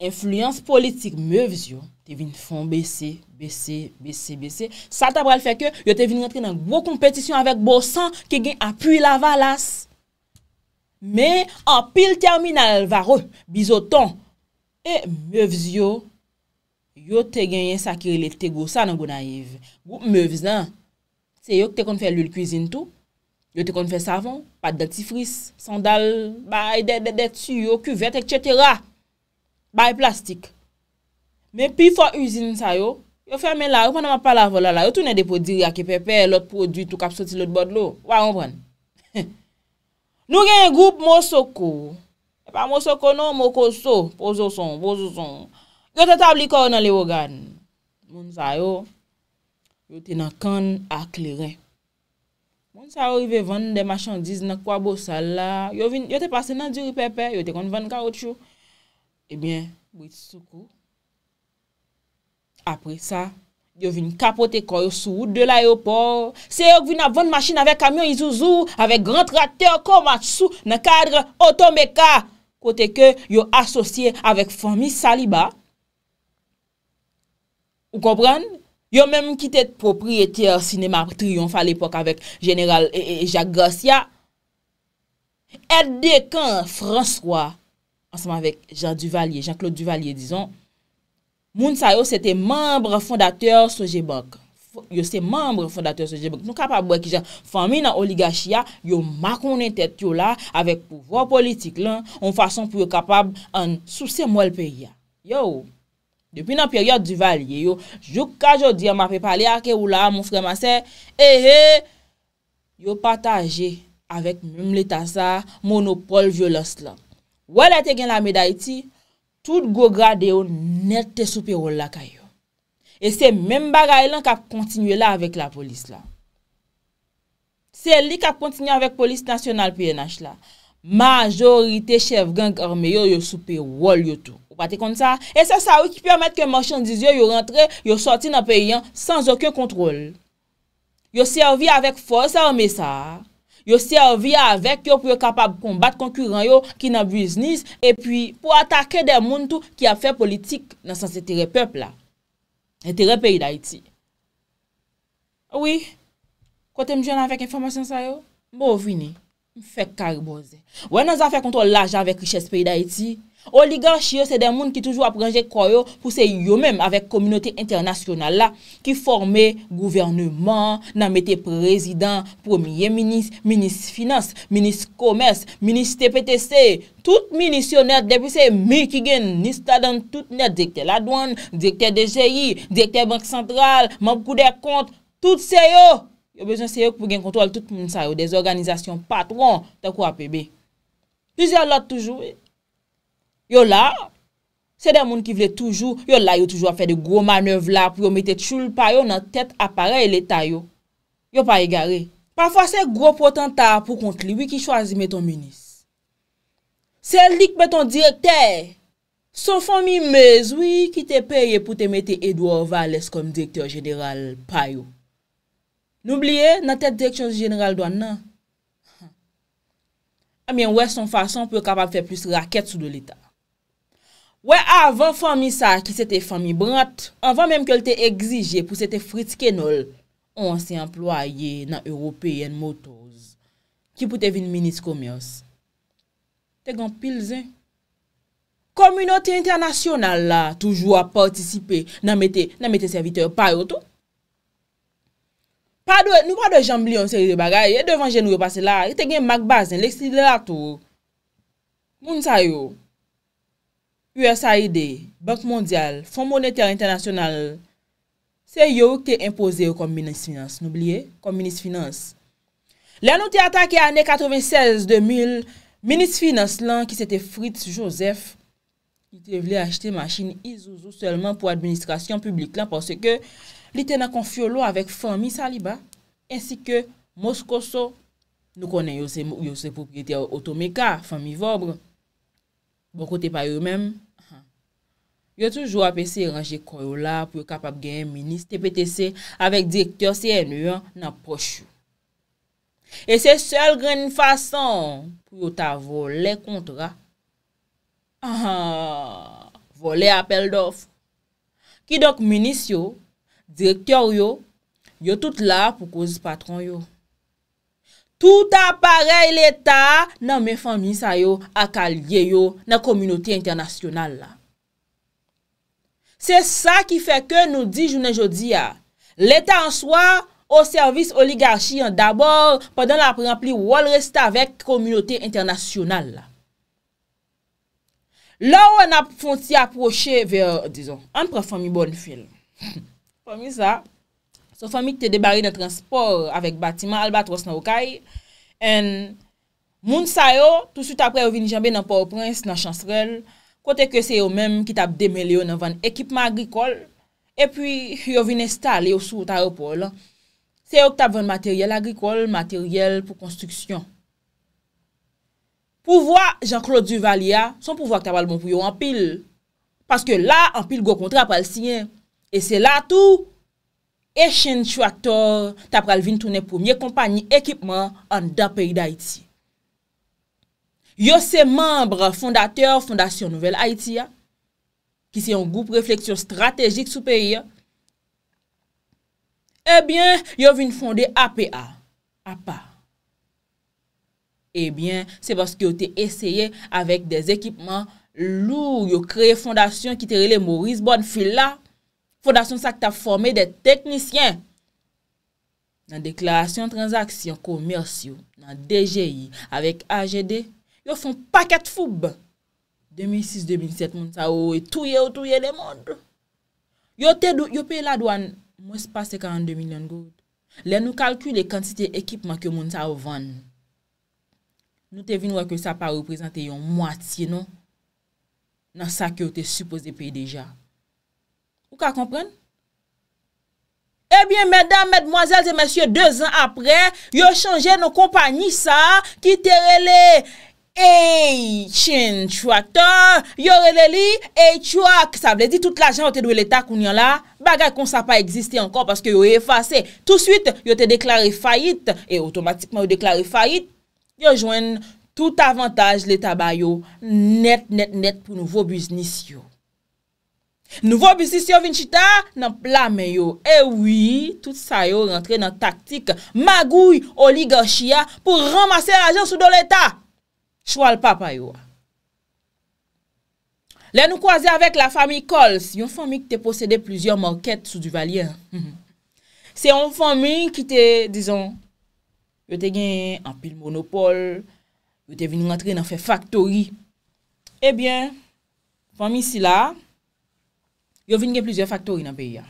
S1: influence politik mevz yo te vin fon bese, bese, bese, bese. Sa tabral feke yo te vin rentre nan gwo kompetisyon avèk bo san ki gen apuy la valas. Me, apil terminal varou, bizoton. E mevz yo, yo te genye sakirile te gwo sa nan gwo na yiv. Gwo mevz nan, se yo te kon fè lul kouzin tou, Yo te kon fè savan, pad deltifris, sandal, bay dede dede tsy yo, ku vet etchetera. Bay plastik. Men pi fwa uzin sa yo, yo fè men la, yo panan pa la vola la, yo tonè depo diri a kepepe, lot prodwit ou kapsoti lot bod lo. Waj anpren? Nou genye goup mou sokou. E pa mou sokou nou, mou konso. Po zo son, po zo son. Yo te tab li kor nan le wogan. Moun sa yo, yo te nakan aklerè. Sa ou i ve vande de machandiz nan kwa bo sa la, yo te pase nan diri pepe, yo te kon vande ka ou tchou. Ebyen, eh mwit soukou. Apre sa, yo vinde kapote kwa yo sou wout de la eopor. Se yo vinde vande machin avek kamyon izouzou, avek gran trate yo koma tchou nan kardre otome ka. Kote ke yo asosye avek fomi saliba. Ou koprande? Yo menm ki te propriyete sinema triyon fa l'epok avèk general Jacques Garcia. Et de kan François, ansanman avèk Jean Duvalier, Jean-Claude Duvalier, dison, moun sa yo se te membre fondateur Sojebog. Yo se membre fondateur Sojebog. Nou kapab wè ki jan fami nan oligachia, yo makounen tet yo la avèk pouvo politik lan, ou fason pou yo kapab an sousem wèl peyi ya. Yo ou. Depi nan peryot di valye yo, jok ka jodi a ma pe pale a ke ou la a moun freman se, e he, yo pataje avèk mèm leta sa monopol violos la. Wè la te gen la meday ti, tout gograd yo nete sou peryol oh, la ka yo. E se mèm bagay lan kap kontinye la avèk la polis la. Se li kap kontinye avèk polis nasyonal PNH la. Majorite chev gang arme yo yo soupe wol yo tou. Ou pate kon sa? E se sa ou ki pyo amet ke morshan diz yo yo rentre, yo sorti nan peyi an sans okyo kontrol. Yo servi avèk fòs arme sa. Yo servi avèk yo pou yo kapab kombat konkurant yo ki nan biznis. E pi pou atake de moun tou ki afe politik nan sans etere pepl la. Etere peyi da iti. Ouwi, kote mjè nan avèk informasyon sa yo? Mbo vwini. fè karboze. Wè nan zan fè kontrol l'ajan vek richèspèri da eti? Oligar chiyo se den moun ki toujou aprenje kwayo pou se yo menm avek kominoti internasyonal la ki formè gouvernement nan metè prezident premier minis, minis finans, minis komers, minis TPTC, tout minis yo net depi se mekigen, nistadan, tout net, dekè la dwan, dekè DJI, dekè bank sentral, mankou dek kont, tout se yo! yo bezon se yo pou gen kontrol tout moun sa yo, des organizasyon patron, te kwa pebe. Pizè lòt toujou, yo la, se den moun ki vle toujou, yo la yo toujou a fè de gro manev la, pou yo mette choul pa yo nan tèt aparel etay yo, yo pa egare. Parfwa se gro potantar pou kontli, wik ki chwazi metton munis. Sel dik metton direktè, sou fò mi mez wik ki te peye pou te mette Edouard Valès kom direktè general pa yo. Noubliye, nan tèt direksyon genral doan nan. Amyen ah, wè son fason pou kapap fè plus rakèt sou do l'Etat. Wè avan fami sa ki se te fami brat, avan menm ke l te egzije pou se te fritke nol, on se employe nan European Motors. Ki pou te vin Ministre Commerce. Tèk an pil zè. Komunote internasyonal la, toujou a patisipe nan mette serviteur payotou. Nou pa do jan bli yon seri de bagay, e devan gen nou yon pase la, e te gen magbazen, leksidilatou, moun sa yo, USAID, Bank Mondial, Fonds Moneteur Internasyonal, se yo te impose yo kon Ministre Finance, nou bliye, kon Ministre Finance. Le anou te atake ane 96-2000, Ministre Finance lan ki se te Fritz Joseph, ki te vle achete machine izou-zou selman pou administrasyon publik lan, porsè ke Li te na konfyo lo avèk fami saliba, ensi ke mouskoso, nou konen yo se popyete yo otome ka, fami vobre. Mwen bon kote pa yo menm, yo toujou apese ranje kor yo la, pou yo kapap gen, minis, te pete se, avèk direktor se enyo yon, nan poch yo. E se sel gren fason, pou yo ta vole kontra. Ahan! Vole apel dof. Ki dok minis yo, Direktyor yo, yo tout la pou kozi patron yo. Tout aparey l'Etat nan men fami sa yo, akalye yo, nan kominoti internasyonal la. Se sa ki fe ke nou di jounen jodi ya, l'Etat an swa o servis oligarchi an dabor padan la preampli wal resta vek kominoti internasyonal la. La ou an ap fonti aproche ver, dizon, an prefami bon fil. Son fami sa, son fami te debari nan transport avèk batiman al batros nan wakay en moun sa yo tout soute apre yo vini jambè nan porprins nan chansrel kote ke se yo menm ki tap demel yo nan van ekipman agrikol epwi yo vini install yo sou ta repol se yo tap van materyel agrikol materyel pou konstruksyon Pouvoi Jean-Claude Duvalia son pouvoi ak tabal moun pou yo anpil paske la anpil go kontra pal siyen E se la tou, Echen Chouator tap pral vin toune pounye kompanyi ekipman an da peyi d'Haïti. Yo se membre fondateur Fondasyon Nouvel Haïti ya, ki se yon goup refleksyon strategik sou peyi ya, e eh bien, yo vin fonde APA. APA. E eh bien, se baske yo te esyeye avèk de ekipman lour, yo kreye fondasyon ki te rele Moris Bonfil la, Fondasyon sa ki ta forme de teknisyen. Nan deklarasyon transaksyon komersyon, nan DGI, avèk AGD, yo fon paket foub. 2006-2007, moun sa ouwe oh, touye ou oh, touye le moun. Yo pe la dwan mwen se pase 42 milyon gout. Le nou kalky le kantite ekipman ki moun sa ouvan. Nou te vin wakil sa pa reprezante yon mwati, nou. Nan sa ki yo te suppose pe deja. Kwa kompren? Ebyen, eh mèdame, mèdmoazèles e mèsyè, deux an apre, yo chanje nou kompanyi sa, ki terele Eichin Chouakta, yo relele Eichouak. Sa blè di, tout la jen wote dwe l'Etat koun yon la, bagay kon sa pa egziste ankon, paske yo e fase. Tout suite, yo te deklare fayit, e otomatikman yo deklare fayit, yo jwen tout avantaj l'Etat bayo net, net, net pou nouvo biznis yo. Nouvo bisis yo vin chita nan plame yo. E eh wii, tout sa yo rentre nan taktik magouy oligachia pou ramase la jen sou do leta. Chwal papa yo. Le nou kwaze avèk la fami Kols, yon fami ki te posede plizyon mankèt sou du valyen. Se yon fami ki te, dizon, yo te gen an pil bonopol, yo te vin rentre nan fe faktori. E eh byen, fami si la, yo vin gen plizye faktori nan pe yon.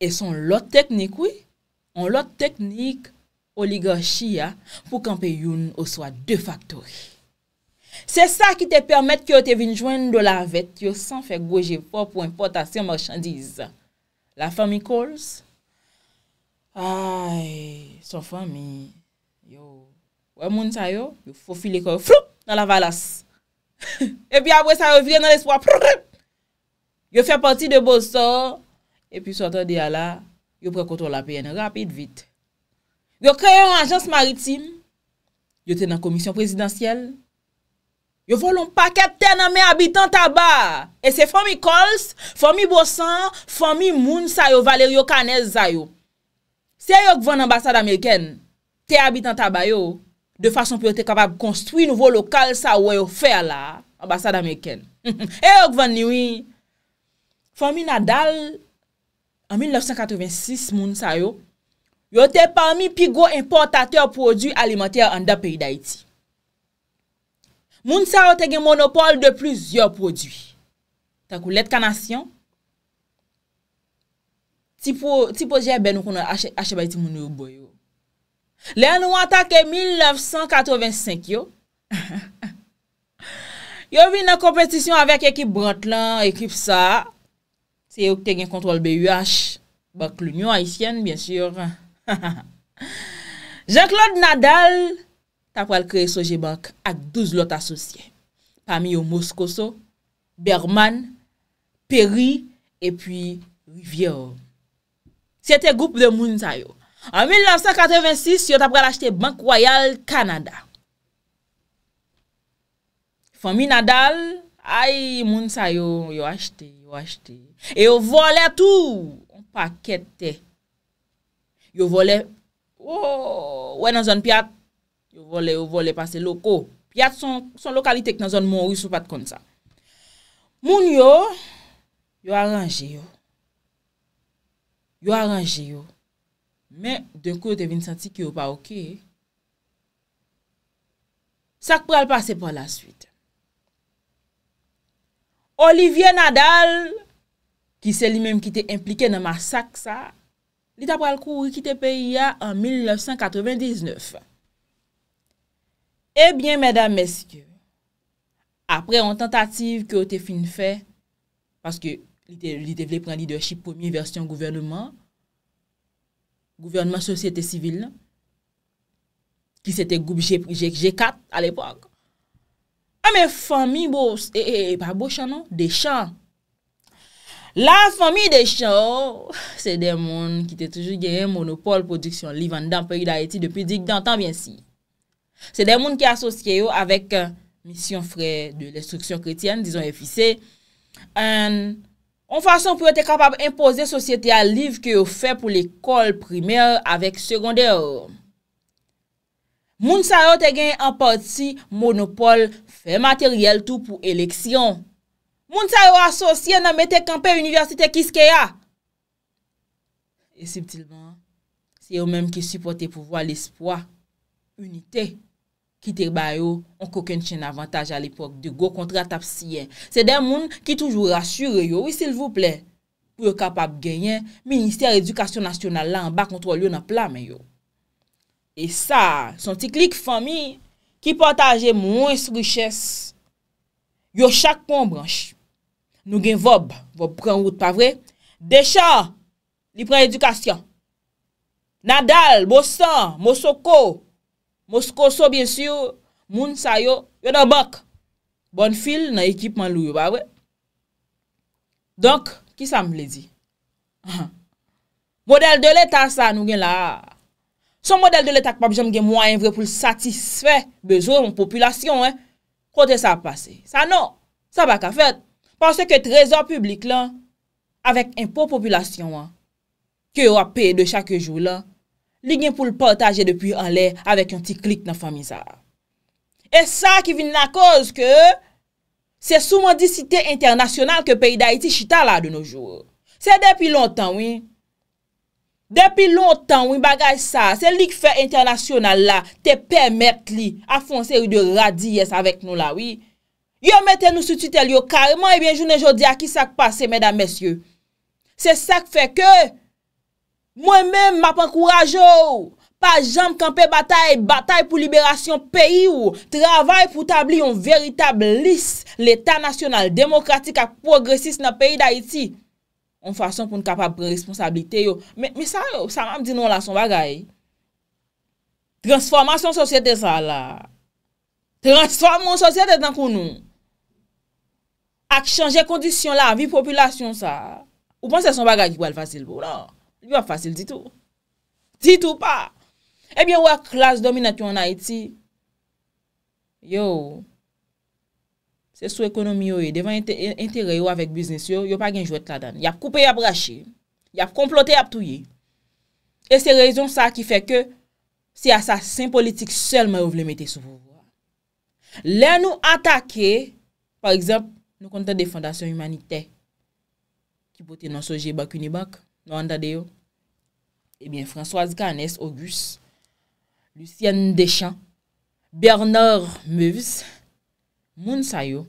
S1: E son lot teknik, oui, on lot teknik oligarchi ya pou kanpe yon o swa de faktori. Se sa ki te permette ki yo te vin jwen do la vet, yo san fe goje po pou importasyon marchandiz. La fami kolz, ay, son fami, yo, wè moun sa yo, yo fofile kon, flou, nan la valas. E pi abwe sa yo vile nan lespwa, prou, prou, Yo fè pati de bosan, e pi sotan diya la, yo prekotor la PN rapit vit. Yo kreye anjans maritim, yo tè nan komisyon prezidentiyel, yo volon paket tè nan mè abitan taba, e se fò mi kols, fò mi bosan, fò mi moun sa yo valer yo kanez za yo. Se yo kvan ambasad Ameriken, tè abitan taba yo, de fason pou yo tè kapab konstwi nouvo lokal sa wè yo fè la, ambasad Ameriken. E yo kvan niwi, Fomi Nadal, an 1986, moun sa yo, yo te parmi pigo importateur prodwi alimenter an da peri da iti. Moun sa yo te gen monopole de pluzi yo prodwi. Tak ou let kanasyon, ti poje ben ou kono achebati moun yo boyo. Le an ou an take 1985 yo, yo vi nan kompetisyon avèk ekip Brantlan, ekip sa a, Te yo te gen kontrol B.U.H. Bak l'Union Haitienne, byensur. Jean-Claude Nadal tapal kreye soje bak ak douz lot asosye. Pamyo Moskoso, Berman, Perry, epi Rivière. Se te goup de moun sayo. An 1956, yo tapal achete Bank Royal Canada. Fami Nadal Ay, moun sa yo, yo achte, yo achte. E yo vole tout. Un paket te. Yo vole, wè oh, nan zon piat, yo vole, yo vole pase loko. Piat son lokalitek nan zon moun, wissou pat kon sa. Moun yo, yo aranji yo. Yo aranji yo. Men, denkou yo devine santi ki yo pa okey. Sak pral pase pa la suite. Olivier Nadal, ki se li menm ki te implike nan masak sa, li tap pral kou ki te pe yia an 1999. Ebyen, mèdam Mesk, apre an tentative ki o te fin fe, paske li te vle pran lidership pomiye versyon gouvernement, gouvernement sosyete sivil, ki se te Goubichek G4 al epok, men fami bo, e, e, e, e, pa bo chanon, de chan. La fami de chan, se demoun ki te toujou gen monopole produksyon liv an dan peri da eti depi dik dan tan vensi. Se demoun ki asosye yo avek misyon frey de destruksyon kretiyan, dizon FIC, an, on fason pou yo te kapab impose sosyete a liv ki yo fe pou l'ekol primer avek sekonder. Moun sa yo te gen an parti monopole produksyon Fè e materyèl tou pou eleksyon. Moun sa yo asosye nan metè kampe universite kiske ya. E simp tilman, se yo menm ki supporte pou vwa l'espoi. Unite, ki terba yo, an koken chen avantage al epok de go kontra tap siye. Se den moun ki toujou rasyure yo, wisil vou ple, pou yo kapab genyen, Ministèr Edukasyon Nasyonal lan ba kontrol yo nan plame yo. E sa, son ti klik fami, Ki pwantaje mwons riches yo chak pon branj. Nou gen vob, vob pren wot pa vre. Desha, ni pren edukasyon. Nadal, Bostan, Mosoko, Moskoso bin syo, Moun, Sayo, yon an bak. Bon fil nan ekipman lou yo ba vre. Donk, ki sa m ledi? Model de letan sa nou gen la a. Son model de letak pap jom gen mwa en vre pou l satisfe bezo yon populasyon, kote sa ap pase. Sa nou, sa bak a fet. Pase ke trezor publik la, avèk en pou populasyon, ke yon apè de chak jou la, li gen pou l partaje depi an lè avèk yon ti klik nan famizal. E sa ki vin la koz ke, se souman di site internasyonal ke peyi da iti chita la de nou jour. Se depi lontan wè, Depi lontan ou y bagaj sa, se li k fe internasyonal la, te pèmèpt li a fonse y de radies avèk nou la, wii. Yo metè nou sutitel yo karman, ebyen jounen jodi a ki sa k pase, mèdam mèsyo. Se sa k fe ke, mwen mèm map ankouraj yo, pa jamb kampè batay, batay pou liberasyon peyi yo, travay pou tabli yon veritab lis l'Etat nasyonal, demokratik ak progressis nan peyi da iti. On fason pou nou kapap pre responsablite yo. Me sa yo, sa mam di nou la son bagay. Transformasyon sosyete sa la. Transformasyon sosyete dan kon nou. Ak chanje kondisyon la, vi populasyon sa. Ou pon se son bagay ki wèl fasil pou la. Wèl fasil ditou. Ditou pa. Ebyen wè klas dominatyon Haiti. Yo. Se sou ekonomi yo e, devan intere yo avèk biznes yo, yo pa genjou et la dan. Yap koupe yap rache, yap komplote yap touye. E se rezon sa ki fè ke, si a sa sin politik selman yo vle mette sou. Le nou atake, par exemple, nou konten defondasyon humanite, ki pote nan soje bakuni bak, nou an da deyo, ebyen François Garnès, Auguste, Lucien Deschamps, Bernard Meuse, Moun sa yo.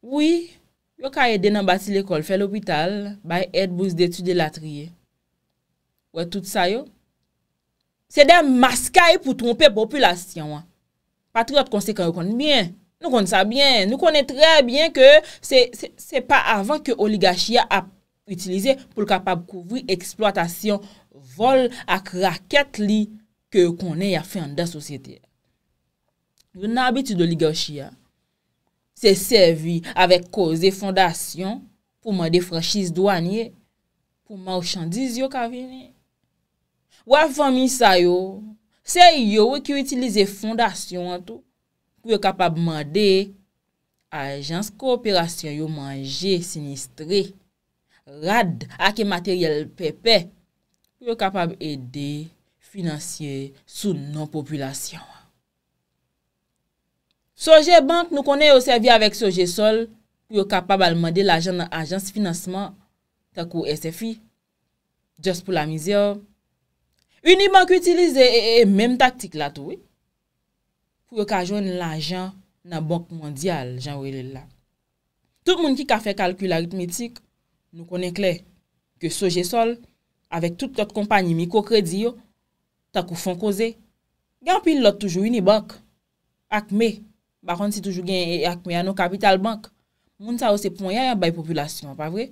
S1: Ouye, yo ka ede nan bati l'ekol, fe l'opital, bay edbouz detu de la triye. Ouye, tout sa yo. Se de maskay pou trompe populasyon. Patriot konsekwen yo konnen bien. Nou konnen sa bien. Nou konnen tre bien ke se pa avan ke oligachia ap utilize pou l'kapab kouvri eksploatasyon vol ak raket li ke yo konnen ya fe an da sosyeteye. Vyo nabiti do li gyo chiya. Se servi avek koze fondasyon pou mande franchise douanye, pou marchandiz yo kavine. Wafan mi sa yo, se yo wè ki yo itilize fondasyon an tou, pou yo kapab mande ajans ko operasyon yo manje sinistre, rad ak e materyel pepe, pou yo kapab ede finansye sou non-populasyon. Soje bank nou konen yo sevi avèk soje sol pou yo kapab al mande l'ajan nan ajans financeman tak ou SFI, just pou la mizi yo. Uni bank utilize e, e, e menm taktik la tou we pou yo kajon l'ajan nan bank mondial jan wè lè la. Tout moun ki ka fè kalkul aritmetik nou konen kler ke soje sol avèk tout ot kompanyi miko kredi yo tak ou fon koze. Ganpil lot toujou uni bank ak me. Bakon si toujou gen akme an nou kapital bank, moun sa ou se pon ya yon bay populasyon, pa vre?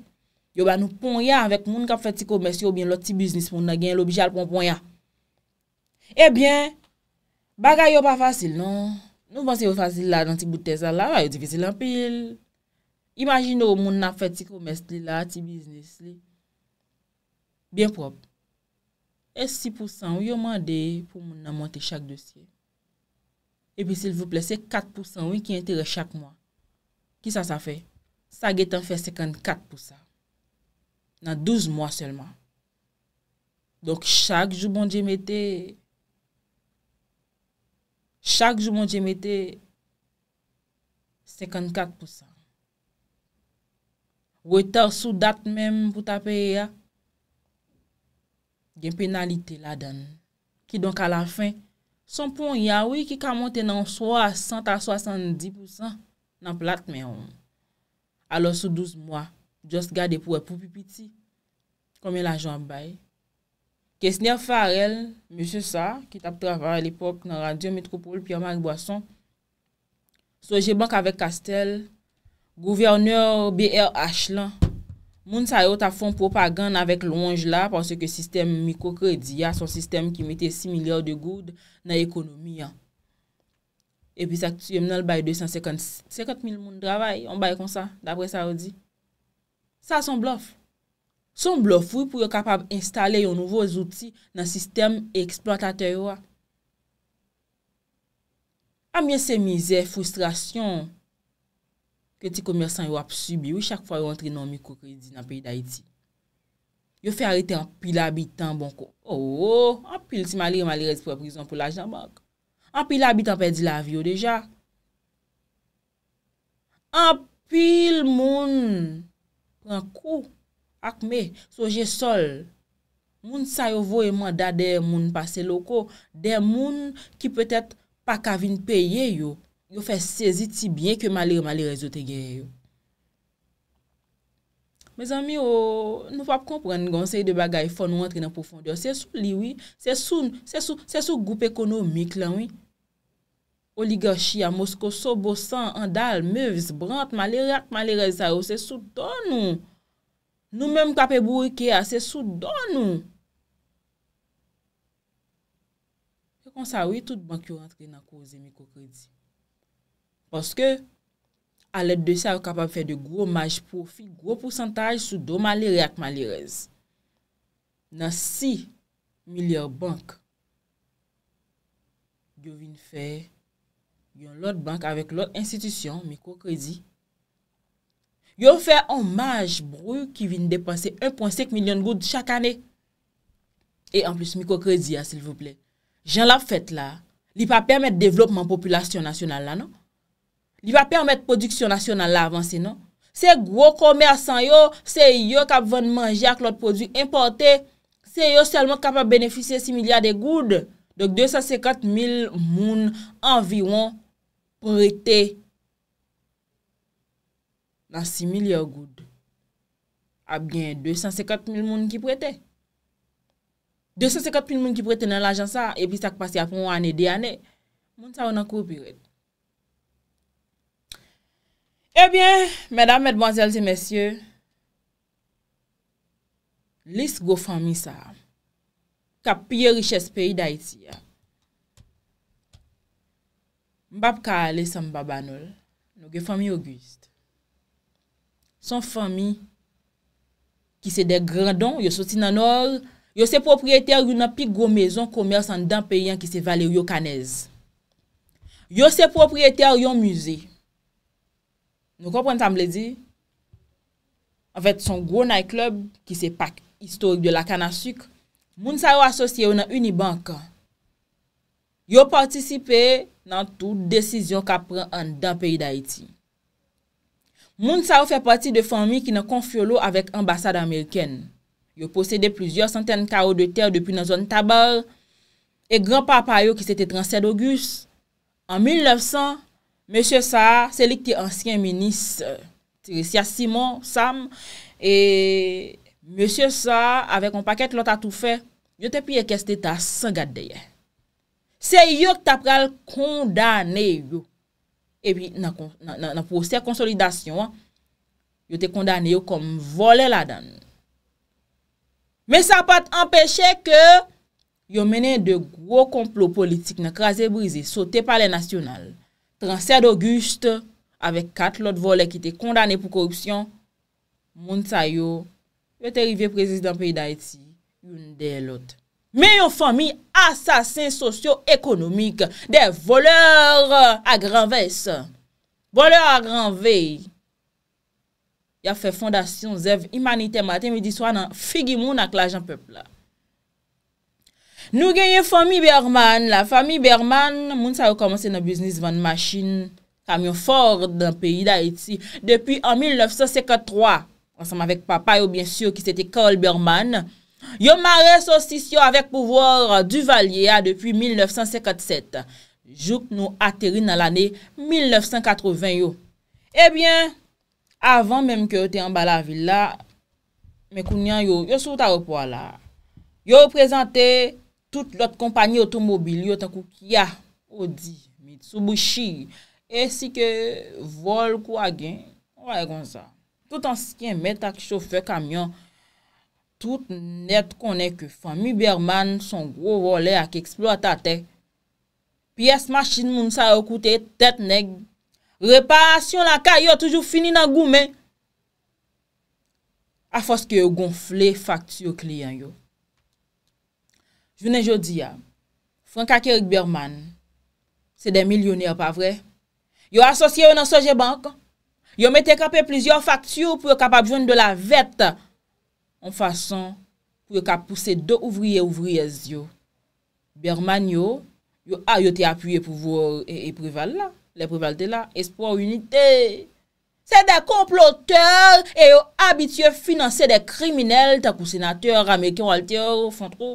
S1: Yo ba nou pon ya avèk moun ka fè ti komès yo bin lò ti biznis pou nan gen lò bijal pon pon ya. Ebyen, eh bagay yo pa fasil non. Nou bansi yo fasil la dan ti boutè sa la, wè yo divisi l'ampil. Imagin nou moun na fè ti komès li la, ti biznis li. Bien prob. E 6% yo mande pou moun nan monte chak dosye. E pi sil vople, se 4% wè ki yon tere chak mwa. Ki sa sa fe? Sa ge tan fe 54% nan 12 mwa selman. Dok chak jou bon jemete chak jou bon jemete 54%. Ou etan sou dat menm pou ta peye ya gen penalite la dan. Ki donk alan fin Son pon yawi ki ka monte nan so a 100 a 70% nan plat men yon. Alo sou 12 mwa, jost gade pou e pou pi piti. Kome la jom bay. Kesnen farel, ms. Sa, ki tap trafare l'ipop nan radyon metropoul Piyamak Bwason, soje bank avek Kastel, gouverneur B.R.H. lan, Moun sa yo ta fon propagand avèk lounj la pòsè ke sistem mikrokredi ya son sistem ki metè 6 milyon de goud nan ekonomi ya. Epi sa ktuyem nan l baye 250.000 moun drabay, on baye kon sa, d'apre sa yo di. Sa son blof. Son blof ou pou yo kapab installe yo nouvo zouti nan sistem eksploatatè yo a. A ah, mye se mize, frustrasyon. Keti komersan yo ap subi, yo chak fwa yo antre nan mikro kredi nan peyi da iti. Yo fey arite an pil abitan bon ko. Oh, an oh, pil si mali yon mali rezi pou e prizon pou la jambak. An pil abitan peyi di la avyo oh, deja. An pil moun pran kou ak me soje sol. Moun sa yo vo e mwanda de moun pase loko, de moun ki petet pa kavin peye yo. yo fè sezi ti byen ke malère malère zote gèye yo. Me zami yo, oh, nou fap kompren gonsèy de bagay fò nou antre nan poufondyo. Se sou liwi, se sou, se sou, se sou goup ekonomik lan wè. Oligarchi a Moskò, Sobosan, Andal, Mevs, Brant, malère at malère zare yo. Se sou don nou. Nou mèm kapè bou wikè a, se sou don nou. Kè kon sa wè, tout bank yo antre nan kouzè mi kou kredi. Poske, alèd de sa yo kapab fè de gro maj profi, gro porsantaj sou do malire ak malirez. Nan si milyar bank, yo vin fè yon lot bank avèk lot institisyon, mikrokredi. Yo fè an maj brou ki vin depanse 1.5 milyon gout chak anè. E an plus mikrokredi asil voplet. Jan la fèt la, li pa pèmèd devlopman populasyon nasyonal la, nan? li va permet produksyon nasyon nan la avanse, non? Se gwo komersan yo, se yo kap vende manje ak lot produks importe, se yo selman kap ap benefise 6 milyar de goud, dok 254 mil moun anviron prete. La 6 milyar goud, ap gen 254 mil moun ki prete. 254 mil moun ki prete nan l'ajansa, epi sa k pasi apon ane de ane, moun sa w nan koupiret. Ebyen, mèdam, mèd bonzèl, sè mèsyè, lis go fami sa, ka piye richèspè yi da iti ya. Mbap ka ale sè mbaba nol, nou ge fami Auguste. Son fami, ki se de grandon, yo soti nan or, yo se propriyèter yon api gwo mezon komersan dan peyen ki se valer yo kanez. Yo se propriyèter yon müzè, Nou konpren tam ledi, avet son gro na e klub ki se pak historik de la kanasik, moun sa ou asosye ou nan uniban ka. Yo partisipe nan tout desisyon ka pren an dan peyi da iti. Moun sa ou fe pati de fanyi ki nan konfyo lou avèk ambasade Ameriken. Yo posede plouzyor santèn karo de ter depi nan zon tabar, e gran papa yo ki se te transe d'Auguste. An 1900, Monsye sa, selik ti ansyen minis, euh, siya Simon, Sam, e monsye sa, avek an paket, louta tou fe, yo te piye keste ta sangadeye. Se yo k tap pral kondane yo, e pi nan proses konsolidasyon, yo te kondane yo kom vole la dan. Me sa pat empeshe ke yo mene de gro komplo politik, nan kaze brize, sote pale nasyonal. Ransèd Auguste avek kat lot vole ki te kondane pou korupsyon, moun sa yo, ve te rive prezis dan peyi da eti, loun de lot. Me yon fami asasin sosyo-ekonomik de voleur a gran vey se, voleur a gran vey, ya fe fondasyon zev imanite maten mi diswa nan figi moun ak la jan pepla. Nou genye fami Berman, la fami Berman, moun sa yo komanse nan biznis vande masjin, kamyon ford nan peyi da eti, depi an 1953, ansanm avek papa yo, bien syo, ki se te kol Berman, yo mare sosisyon avek pouvor du valye ya depi 1957, jok nou ateri nan lane 1980 yo. Ebyen, eh avan menm ke yo te yon bala villa, me kounyan yo, yo sou ta wopwa la, yo prezante yo, Tout lot kompanyi otomobilyo tan kou kya, odi, mitsou bouchi, esi ke vol kou agen, ou a yon sa. Tout ansikyen met ak choufe kamyon, tout net konen ke fami Berman son gro role ak eksploatate. Piyas masjin moun sa yo koute tet neg, reparasyon la ka yo toujou fini nan goumen. Afoske yo gonfle fakti yo kliyan yo. Jounen jodi ya, Frank Akerik Berman, se de milyonier pa vre, yo asosye yo nan soje bank, yo mette kapè plizyon fakt yo pou yo kapap joun de la vet, an fason pou yo kap pousse do ouvriye ouvriye zyo. Berman yo, yo a ah, yo te apuyè pou vou e, e prival la, le prival te la, espo ou unitè. Se de komploteur, e yo abitye finanse de kriminel, takou senateur, amekyon halteur, fon tro,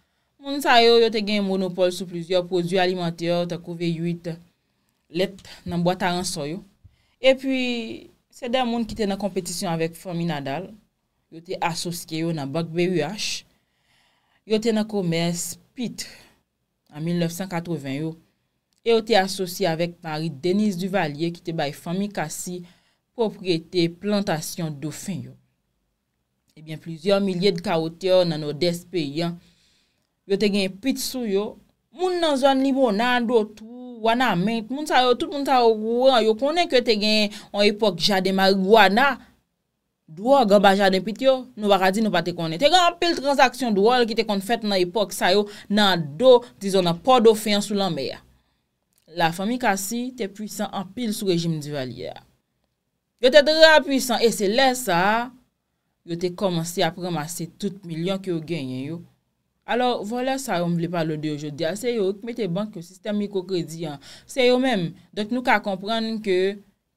S1: Moun sa yo yo te gen monopole sou plizyo prozyo alimante yo ta kouve yuit let nan boata ranso yo. E pi, se de moun ki te nan kompetisyon avèk Fominadal, yo te asoske yo nan Bak B.U.H., yo te nan komers Pitre an 1980 yo, yo te asosye avèk Paris Denis Duvalier ki te bay Fomin Kassi, propriyete Plantation Dauphin yo. E bien, plizyo milyè de kaote yo nan o despe yon yo te gen yon pit sou yo, moun nan zon libo nan do, tou wana ment, moun sa yo, tout moun sa yo gwen, yo konen ke te gen yon epok jade ma yon gwen na, dwa gamba jade pit yo, nou wakazi nou pa te konen. Te gen anpil transaksyon dwa ki te kon fèt nan epok sa yo, nan do, di zon nan podo fèn sou lan be ya. La fami kasi, te pwisan anpil sou rejim di vali ya. Yo te dre apwisan, e se lè sa, yo te komanse apremanse tout milyon ki yo genyen yo, Alor, vole sa yo mble palo de yo jodia, ah, se yo ekme te bank yo sistem mikro kredi an. Se yo mem, dot nou ka kompran ke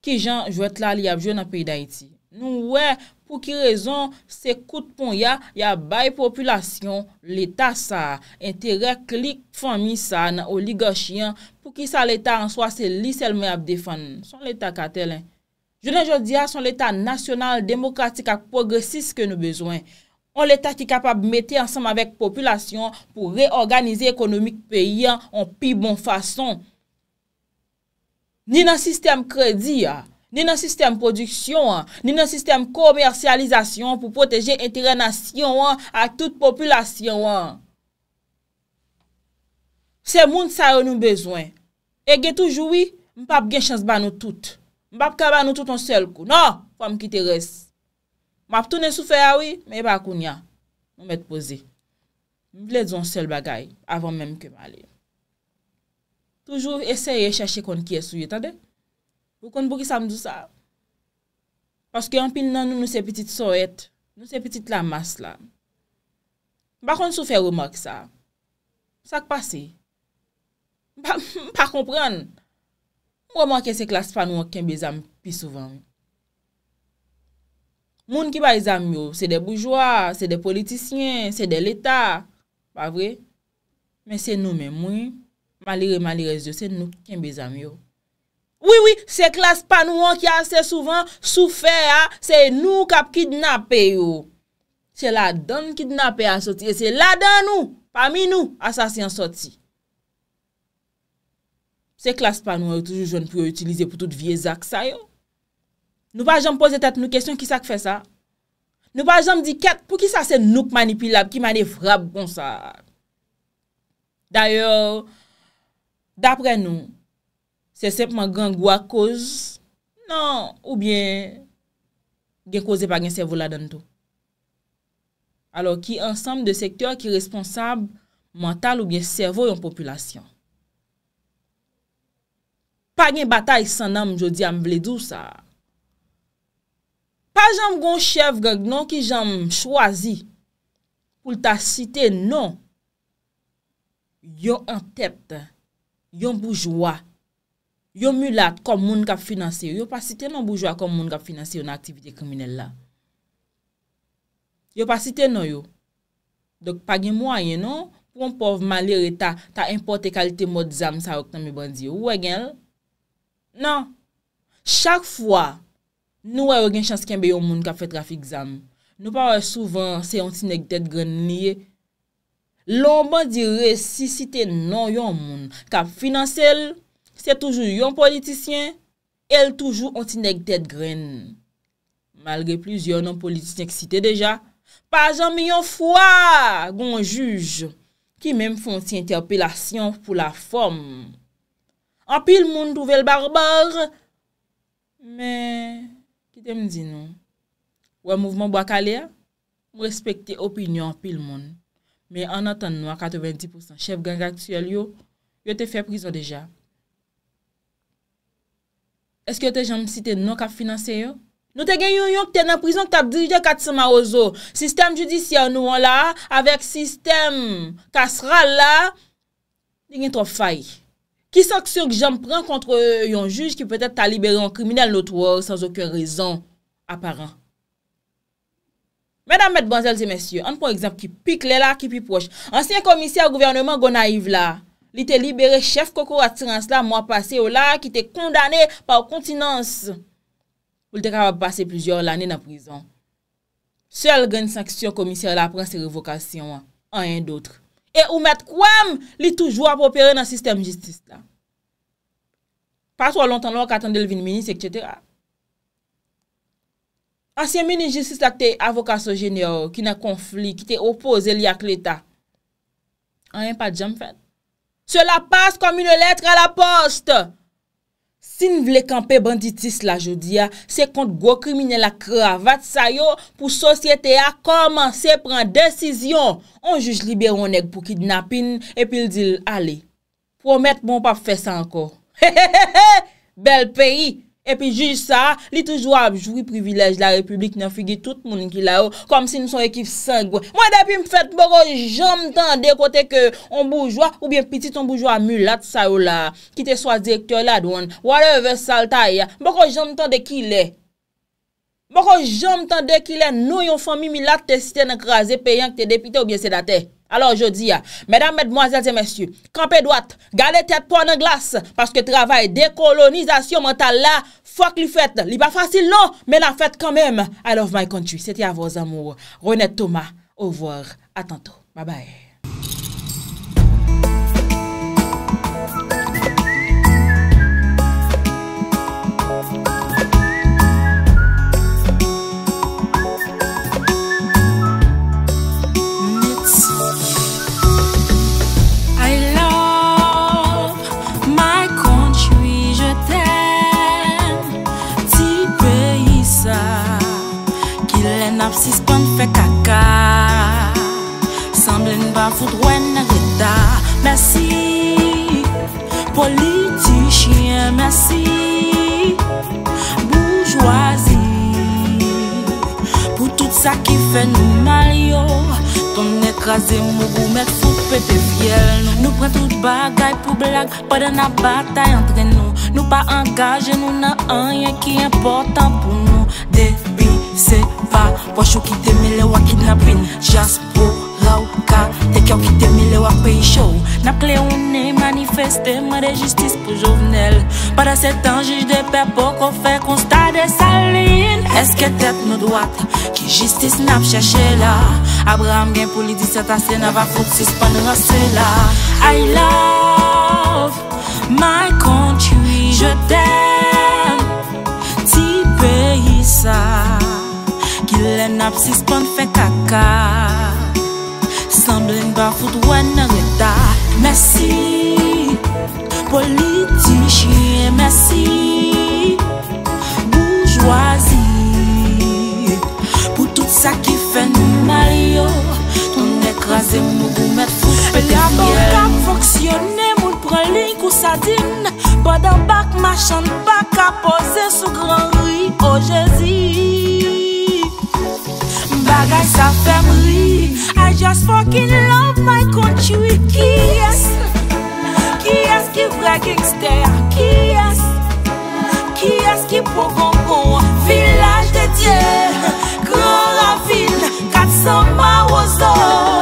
S1: ki jan jwet la li apjou nan peyi da iti. Nou we, pou ki rezon, se kout pon ya, ya baye populasyon, l'Etat sa, entere klik fami sa nan oligo chiyan pou ki sa l'Etat an swa se li selme ap defan. Son l'Etat katel an. Joden jodi a, son l'Etat nasyonal, demokratik ak progresis ke nou bezwen. On l'Etat ki kapab mette ansanm avek populasyon pou reorganize ekonomik peyi an pi bon fason. Ni nan sistem kredi an, ni nan sistem produksyon an, ni nan sistem komersyalizasyon pou proteje interenasyon an a tout populasyon an. Se moun sa renou bezwen, e getoujoui, mbap gen chans ban nou tout, mbap ka ban nou tout an sel kou, nan, pwam ki terese. Mw ap tounen soufe awi, mwen mwen akoun ya. Mwen mwen te pose. Mwen vle dyon sel bagay, avon menm keman li. Toujou esaye chache kon kiye souye, tade? Mwen kon boki sa mdou sa. Paske yon pin nan nou nou se petit soet, nou se petit la mas la. Mwen bakon soufe ou mok sa. Mwen sak pa si. Mwen pa kompran. Mwen mwen mok ese klas pan wak ken bizan pi souvan mwen. Moun ki bay zam yo, se de boujwa, se de politisyen, se de l'Etat, pa vre? Men se nou men moun, malire malire yo, se nou ken be zam yo. Oui, oui, se klas pa nou an ki ase souvan soufe a, se nou kap kidnap e yo. Se la dan kidnap e a soti, e se la dan nou, pa mi nou, a sa si an soti. Se klas pa nou an yo toujou joun pou yo utilize pou tout vieza ksa yo. Nou pa jom pose tèt nou kèsyon ki sa k fè sa. Nou pa jom di ket pou ki sa se nouk manipilab, ki manipilab kon sa. D'ayor, d'apre nou, se sep man gen gwa koz, nan ou bien gen koze pa gen servou la dan tou. Alors ki ansam de sektèr ki responsab mental ou bien servou yon populasyon. Pa gen batay san am, jodi am vle d'ou sa. Pa janm goun chèv gèg non ki janm chwazi pou lta site non, yon entepte, yon boujwa, yon mulat kon moun kap finanseyo, yon pa site non boujwa kon moun kap finanseyo nan aktivite kriminella. Yon pa site non yo. Dok pagin mwanyen non, yon pov malere ta importe kalite mod zam sa wak nan mi bandi yo. Ou e genl? Non. Chak fwa, Nou wè yon gen chans kenbe yon moun kap fè trafik zan. Nou pa wè souvan se yon tinek tèd gren niye. Lò mbè di resisite nan yon moun. Kap finansel, se toujou yon politisyen, el toujou yon tinek tèd gren. Malge pliz yon an politisyen ki site deja, pa zan miyon fwa gon juj, ki mèm fwonsi interpelasyon pou la fòm. Anpil moun douvel barbar, men... Te m di nou, wè mouvman bwa kalè, m respekte opinyon pil moun. Me an atan nou a kato 20%, chef gang aktuel yo, yo te fè prizo deja. Eske yo te janm si te nou kap finanse yo? Nou te gen yon yon k ten na prizon k tap dirije katsi ma ozo. Sistem judisyen nou an la, avèk sistem kasral la, di gen ton fayi. Ki sanksyon ki janm pran kontre yon juj ki pwetet ta libere yon kriminelle notwore san zokyo rezon aparan. Medan mèd bon zèl zè mèsyon, an pou ekzamp ki pik lè la ki pi poch. Ansyen komisyon gouvernement gona yiv la. Li te libere chef koko atrans la mwa pase ou la ki te kondane pa ou kontinans. Poul te ka pa pase plusieurs l'anè nan prizon. Sèl gen sanksyon komisyon la pran se revokasyon an yon doutre. E ou met kouem li toujou apopere nan sistem jistis la. Pas wou alontan lò katande lvin menis, etc. Asye meni jistis la ki te avokaso jenye ou, ki na konflik, ki te opoze li ak l'Etat. Anyen pa djam fèd. Sè la pas kom yon letre a la poste. Sin vle kampe banditis la jodia, se kont gwo krimine la kre avat sayo pou sosyete a koman se pran desisyon. On juj liberonek pou kidnapin epil dil ale. Promet bon pa fe sa ankor. He he he he! Bel peyi! E pi juj sa, li toujwa abjoui privilej la republik nan figi tout moun ki la yo, kom si nou son ekif sangwe. Mwen depi mfet boko jom tan de kote ke on boujwa ou bien pitit on boujwa amulat sa yo oh la. Ki te swa direktor la doan, wale ve salta ya, boko jom tan de ki le. Moko jom tande ki lè nou yon fòmimi la te sitè nè krasè pe yon k te depite ou byè sè datè. Alò jò di ya. Mèdam mèd mwazèl zè mèsyou. Kampè dwat. Gade tèt pò nè glas. Paske travèy dekolonizasyon mental la. Fòk li fèt. Li pa fàsil lò. Mè nan fèt kèmèm. I love my country. Sè ti avòz amou. Rounè Thomas. Ovoar. A tantò. Babay.
S2: N'va foute wè nè rita Mersi Politichien Mersi Bourgeoisie Pou tout sa ki fè nou mal yo Ton ekraze mou mè foupe te fiel nou Nou pren tout bagay pou blag Pa dè na batay entre nou Nou pa angaje nou nan anye ki important pou nou Debi se va Wachou ki teme le wakid na bin Jaspo Rau ka, te kya w ki temi le wak peyi chou Nap kle ou ne manifeste, mre justice pou jovenel Pada se tan, jish de pe po ko fe konsta de salin Eske tet nou doat, ki justice nap chache la Abra am gen pou li diset ase, nava fote si span rase la I love my country Je ten ti peyi sa Ki le nap si span fe kaka Samblen ba foud wè nan etat Mèsi Politiche Mèsi Bourgeoisie Pou tout sa ki fè nou mayo Toun ek raze mou mè fouspe La ban ka foksyonè Moun preling kousa din Bada bak ma chan bak A pose sou gran ri Ojezi oh, Bagay sa fèm ri I just fucking love my country. Kiss, kiss, keep wagging stare. Kiss, kiss, keep pogon bon. Village de Dieu, Grand Ravine, 400 miles.